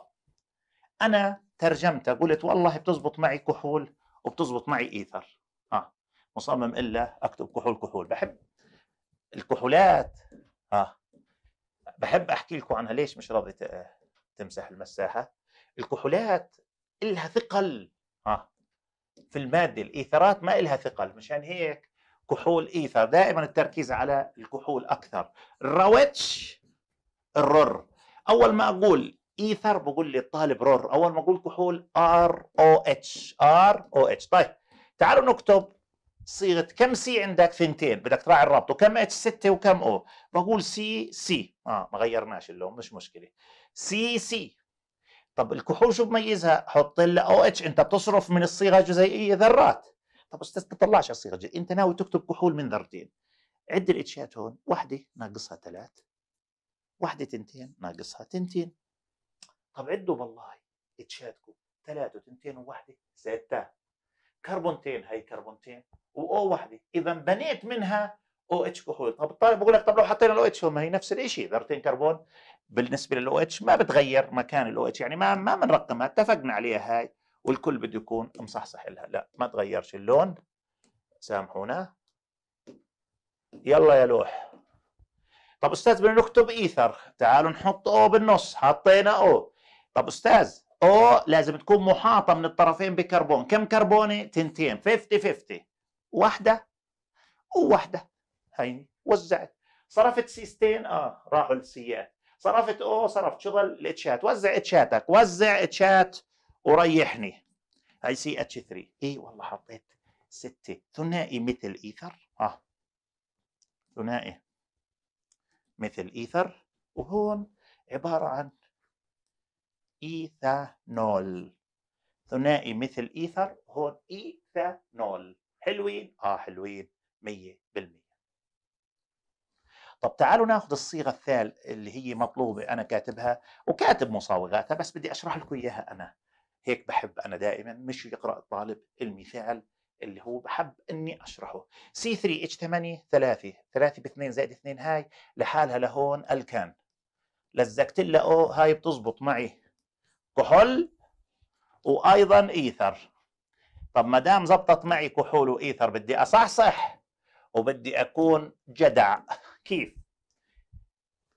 انا ترجمتها قلت والله بتزبط معي كحول وبتزبط معي ايثر اه مصمم الا اكتب كحول كحول بحب الكحولات اه بحب احكي لكم عنها ليش مش راضي تمسح المساحه الكحولات الها ثقل اه في الماده الايثارات ما لها ثقل مشان هيك كحول ايثر دائما التركيز على الكحول اكثر الروتش الرر اول ما اقول ايثر بقول لي الطالب رور اول ما اقول كحول ار او اتش ار او اتش طيب تعالوا نكتب صيغه كم سي عندك ثنتين بدك تراعي الرابط وكم اتش ستة وكم او بقول سي سي اه ما غيرناش اللون مش مشكله سي سي طب الكحول شو بميزها؟ حط لها او اتش انت بتصرف من الصيغه الجزيئيه ذرات طب استاذ تطلعش الصيغه الجزيئيه انت ناوي تكتب كحول من ذرتين عد الاتشات هون واحده ناقصها ثلاث واحده تنتين ناقصها تنتين طب عدوا بالله اتشاتكم ثلاثة وتنتين وواحدة ستة كربونتين هي كربونتين وأو واحدة إذا بنيت منها او اتش كحول طب الطالب بقول لك طب لو حطينا الاو اتش هم هي نفس الشيء ذرتين كربون بالنسبه للاو اتش ما بتغير مكان الاو اتش يعني ما ما بنرقمها اتفقنا عليها هاي والكل بده يكون مصحصح لها لا ما تغيرش اللون سامحونا يلا يا لوح طب استاذ بدنا نكتب ايثر تعالوا نحط او بالنص حطينا او طب استاذ او لازم تكون محاطه من الطرفين بكربون كم كربونه تنتين 50 50 واحده وواحده هيني وزعت صرفت سيستين اه راحوا للسيات صرفت او صرفت شغل الاتشات وزع اتشاتك وزع اتشات وريحني هاي سي اتش 3 اي والله حطيت ستة ثنائي مثل ايثر اه ثنائي مثل ايثر وهون عبارة عن ايثانول ثنائي مثل ايثر هون ايثانول حلوين اه حلوين 100% طب تعالوا ناخذ الصيغه الثال اللي هي مطلوبه انا كاتبها وكاتب مصاوغاتها بس بدي اشرح لكم اياها انا هيك بحب انا دائما مش يقرا الطالب المثال اللي هو بحب اني اشرحه سي 3 اتش 8 3 3 ب 2 زائد 2 هاي لحالها لهون الكان لزقت لها او هاي بتزبط معي كحول وايضا ايثر طب ما دام زبطت معي كحول وايثر بدي اصحصح وبدي اكون جدع كيف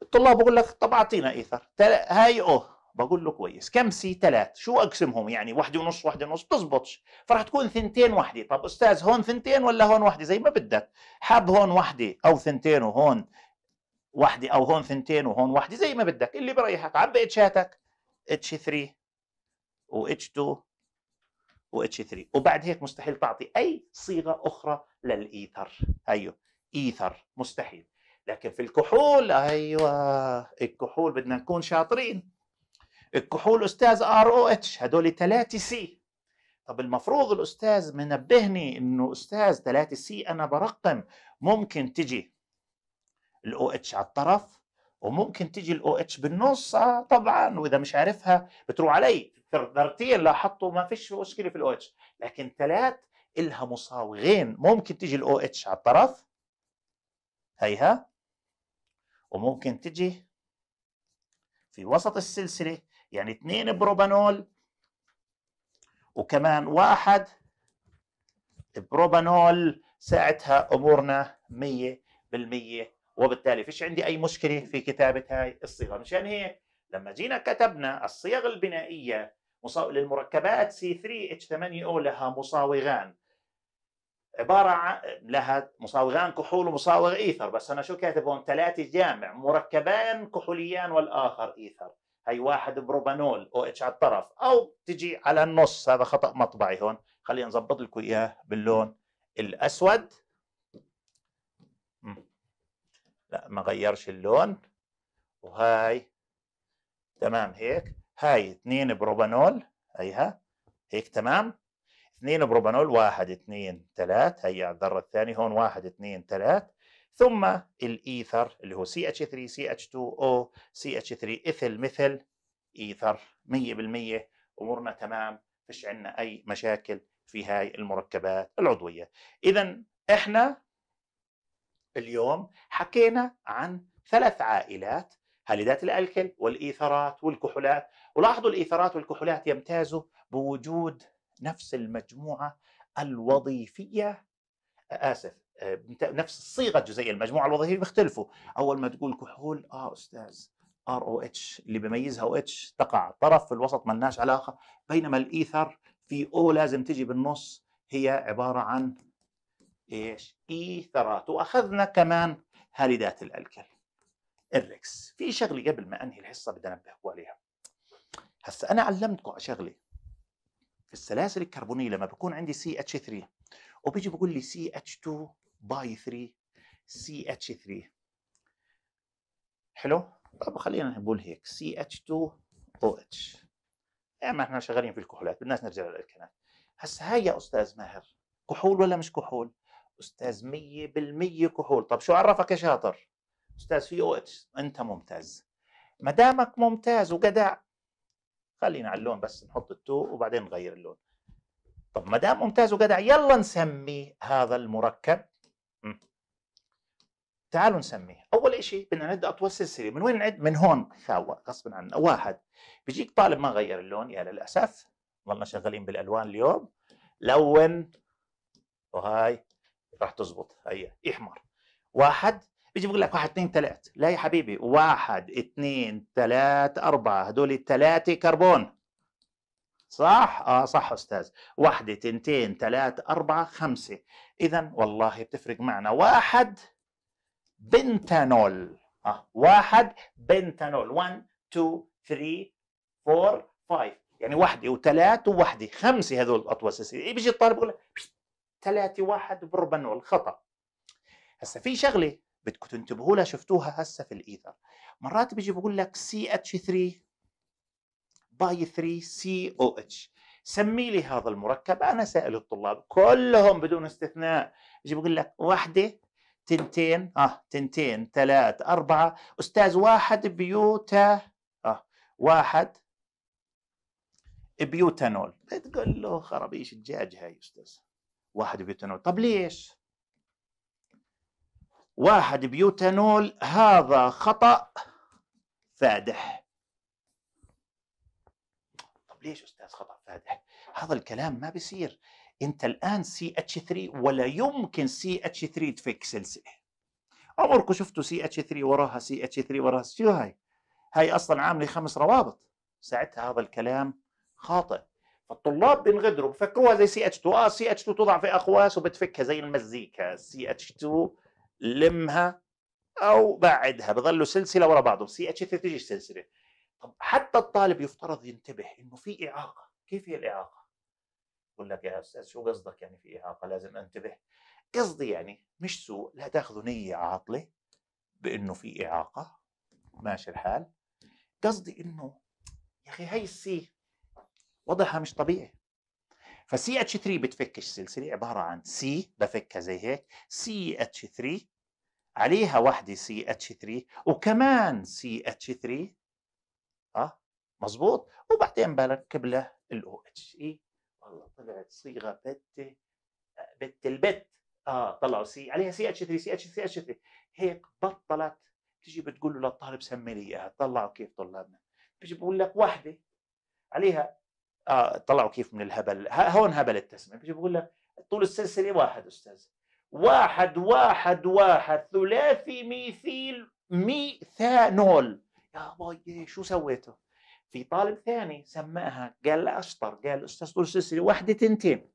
الطلاب بقول لك طب اعطينا ايثر هاي اوه بقول له كويس كم سي ثلاث شو اقسمهم يعني واحدة ونص واحدة ونص بتزبطش فرح تكون ثنتين واحدة طب استاذ هون ثنتين ولا هون واحدة زي ما بدك حاب هون واحدة او ثنتين وهون واحدة او هون ثنتين وهون واحدة زي ما بدك اللي بريحك عبي اتشاتك اتش 3 و اتش 2 و اتش 3 وبعد هيك مستحيل تعطي اي صيغة اخرى للايثر هيو أيوه. ايثر مستحيل لكن في الكحول ايوه الكحول بدنا نكون شاطرين الكحول استاذ ار او اتش هدول 3 سي طب المفروض الاستاذ منبهني انه استاذ 3 سي انا برقم ممكن تجي الاو اتش على الطرف وممكن تجي الاو اتش بالنص آه طبعا واذا مش عارفها بتروح علي درتين لاحظتوا ما فيش مشكله في الاو اتش لكن ثلاث إلها مصاوغين ممكن تجي الاو اتش على الطرف هيها وممكن تجي في وسط السلسلة يعني اثنين بروبانول وكمان واحد بروبانول ساعتها أمورنا مية بالمية وبالتالي فيش عندي أي مشكلة في كتابة هاي الصيغة مشان هيك لما جينا كتبنا الصيغ البنائية للمركبات C3H8O لها مصاوغان عباره عن لها مصاوغان كحول ومصاوغ ايثر بس انا شو كاتب هون ثلاثه جامع مركبان كحوليان والاخر ايثر هي واحد بروبانول او اتش على الطرف او تجي على النص هذا خطا مطبعي هون خلينا نظبط لكم اياه باللون الاسود لا ما غيرش اللون وهاي تمام هيك هاي اثنين بروبانول هيها هيك تمام 2 بروبانول 1 2 3 هيا على الذره الثانيه هون 1 2 3 ثم الايثر اللي هو سي اتش 3 سي اتش 2 او سي اتش 3 ايثيل مثل ايثر 100% امورنا تمام فيش عندنا اي مشاكل في هاي المركبات العضويه اذا احنا اليوم حكينا عن ثلاث عائلات هاليدات الالكل والايثرات والكحولات ولاحظوا الايثرات والكحولات يمتازوا بوجود نفس المجموعه الوظيفيه اسف نفس الصيغه الجزئيه المجموعه الوظيفيه بيختلفوا اول ما تقول كحول اه استاذ ار او اتش اللي بيميزها او اتش تقع طرف في الوسط لناش علاقه بينما الايثر في او لازم تجي بالنص هي عباره عن ايش؟ ايثرات واخذنا كمان هالدات الالكل الريكس في شغله قبل ما انهي الحصه بدي انبهكم عليها هسا انا علمتكم على شغله في السلاسل الكربونيه لما بكون عندي سي اتش 3 وبيجي بقول لي سي اتش 2 باي 3 سي اتش 3 حلو طب خلينا نقول هيك سي اتش 2 او اتش اما احنا شغالين في الكحولات بدناش نرجع للكلام هسه هاي يا استاذ ماهر كحول ولا مش كحول استاذ 100% كحول طب شو عرفك يا شاطر استاذ في او اتش انت ممتاز ما دامك ممتاز وجدع خلينا على اللون بس نحط التو وبعدين نغير اللون طب ما دام ممتاز وجدع يلا نسمي هذا المركب تعالوا نسميه اول شيء بدنا نعد اطول سلسله من وين نعد من هون ثاوة غصبا عنه واحد بيجيك طالب ما غير اللون يا للاسف ظلنا شغالين بالالوان اليوم لون وهاي راح تزبط هي احمر واحد بيجي بيقول لك واحد اثنين ثلاث لا يا حبيبي واحد اثنين ثلاث أربعة هدول الثلاثة كربون صح؟ اه صح استاذ واحدة تنتين ثلاث أربعة خمسة إذا والله بتفرق معنا واحد بنتانول اه واحد بنتانول 1 2 3 4 5 يعني واحدة وثلاث وواحدة خمسة هذول الأطوس سيدي إيه، بيجي الطالب بيقول لك ثلاثة واحد بربنول خطأ هسا في شغلة بدكم تنتبهوا لها شفتوها هسه في الايثر مرات بيجي بقول لك سي اتش 3 باي 3 سي او اتش سمي لي هذا المركب انا سائل الطلاب كلهم بدون استثناء يجي بقول لك وحده تنتين اه تنتين ثلاث اربعه استاذ واحد بيوتا اه واحد بيوتانول بتقول له خرابيش الدجاج هاي استاذ واحد بيوتانول طب ليش واحد بيوتانول هذا خطأ فادح طب ليش أستاذ خطأ فادح هذا الكلام ما بيصير انت الان سي اتش 3 ولا يمكن سي اتش 3 تفك سلسله عمركم شفتوا سي اتش 3 وراها سي اتش 3 وراها شو هاي هاي اصلا عامله خمس روابط ساعتها هذا الكلام خاطئ فالطلاب بينغدروا بفكروها زي سي اتش 2 اه سي اتش 2 تضع في اقواس وبتفكها زي المزيكا سي اتش 2 لمها او بعدها بظلوا سلسله ورا بعضهم سي اتش 3 تجي سلسله طب حتى الطالب يفترض ينتبه انه في اعاقه كيف هي الاعاقه بقول لك يا استاذ شو قصدك يعني في اعاقه لازم انتبه قصدي يعني مش سوء لا تاخذوا نيه عاطله بانه في اعاقه ماشي الحال قصدي انه يا اخي هي السي وضعها مش طبيعي فسي اتش 3 بتفكش سلسله عباره عن سي بفكها زي هيك سي اتش 3 عليها وحده سي اتش 3 وكمان سي اتش 3 اه مزبوط وبعدين بركب له الاو اتش اي e. والله طلعت صيغه بت بت البت اه طلعوا سي عليها سي اتش 3 سي اتش سي اتش 3 هيك بطلت تجي بتقول له للطالب سمي لي اياها طلعوا كيف طلابنا بيجي بقول لك وحده عليها آه طلعوا كيف من الهبل هون هبل التسمية بيجي بقول لك طول السلسلة واحد أستاذ واحد واحد واحد ثلاثي ميثيل ميثانول يا باي شو سويته في طالب ثاني سماها قال أشطر قال أستاذ طول السلسلة واحدة تنتين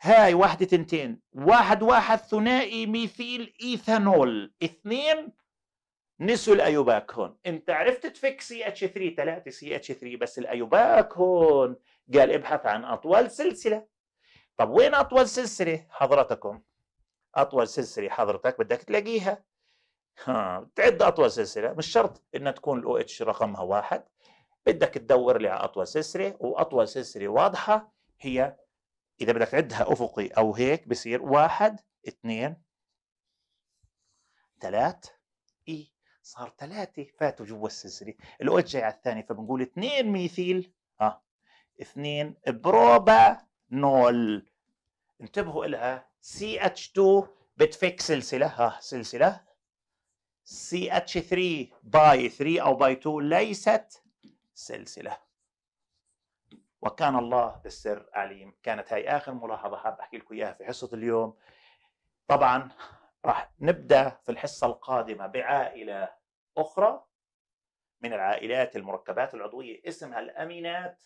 هاي واحدة تنتين واحد واحد ثنائي ميثيل إيثانول اثنين نسوا الايوباك هون انت عرفت تفك سي اتش 3 3 سي اتش 3 بس الايوباك هون قال ابحث عن اطول سلسله طب وين اطول سلسله حضرتكم اطول سلسله حضرتك بدك تلاقيها ها تعد اطول سلسله مش شرط انها تكون الاو اتش رقمها واحد بدك تدور لي على اطول سلسله واطول سلسله واضحه هي اذا بدك تعدها افقي او هيك بصير واحد اثنين ثلاث صار ثلاثة فاتوا جوا السلسلة الأو جاي على الثاني فبنقول اثنين ميثيل ها آه. اثنين بروبا نول انتبهوا لها سي اتش 2 بتفك سلسلة ها آه، سلسلة سي اتش 3 باي 3 أو باي 2 ليست سلسلة وكان الله بالسر عليم كانت هاي آخر ملاحظة حاب أحكي لكم إياها في حصة اليوم طبعا راح نبدا في الحصه القادمه بعائله اخرى من العائلات المركبات العضويه اسمها الامينات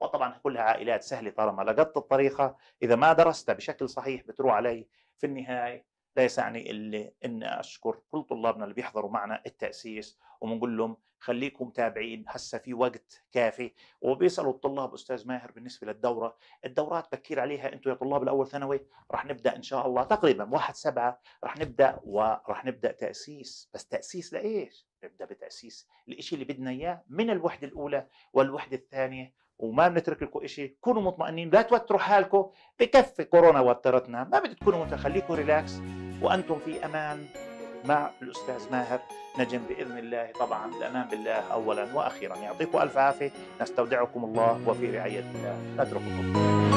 وطبعا كلها عائلات سهله طالما لقطت الطريقه اذا ما درستها بشكل صحيح بتروح علي في النهايه لا يسعني الا ان اشكر كل طلابنا اللي بيحضروا معنا التاسيس وبنقول لهم خليكم متابعين هسه في وقت كافي وبيسالوا الطلاب استاذ ماهر بالنسبه للدوره الدورات بكير عليها انتم يا طلاب الاول ثانوي رح نبدا ان شاء الله تقريبا 1 7 رح نبدا ورح نبدا تاسيس بس تاسيس لايش نبدا بتاسيس الشيء اللي بدنا اياه من الوحده الاولى والوحده الثانيه وما بنترك لكم شيء كونوا مطمئنين لا توتروا حالكم بكفي كورونا وترتنا ما بدي تكونوا خليكم ريلاكس وانتم في امان مع الأستاذ ماهر نجم بإذن الله طبعا الأمان بالله أولا وأخيرا يعطيكم ألف عافية نستودعكم الله وفي رعاية الله نترككم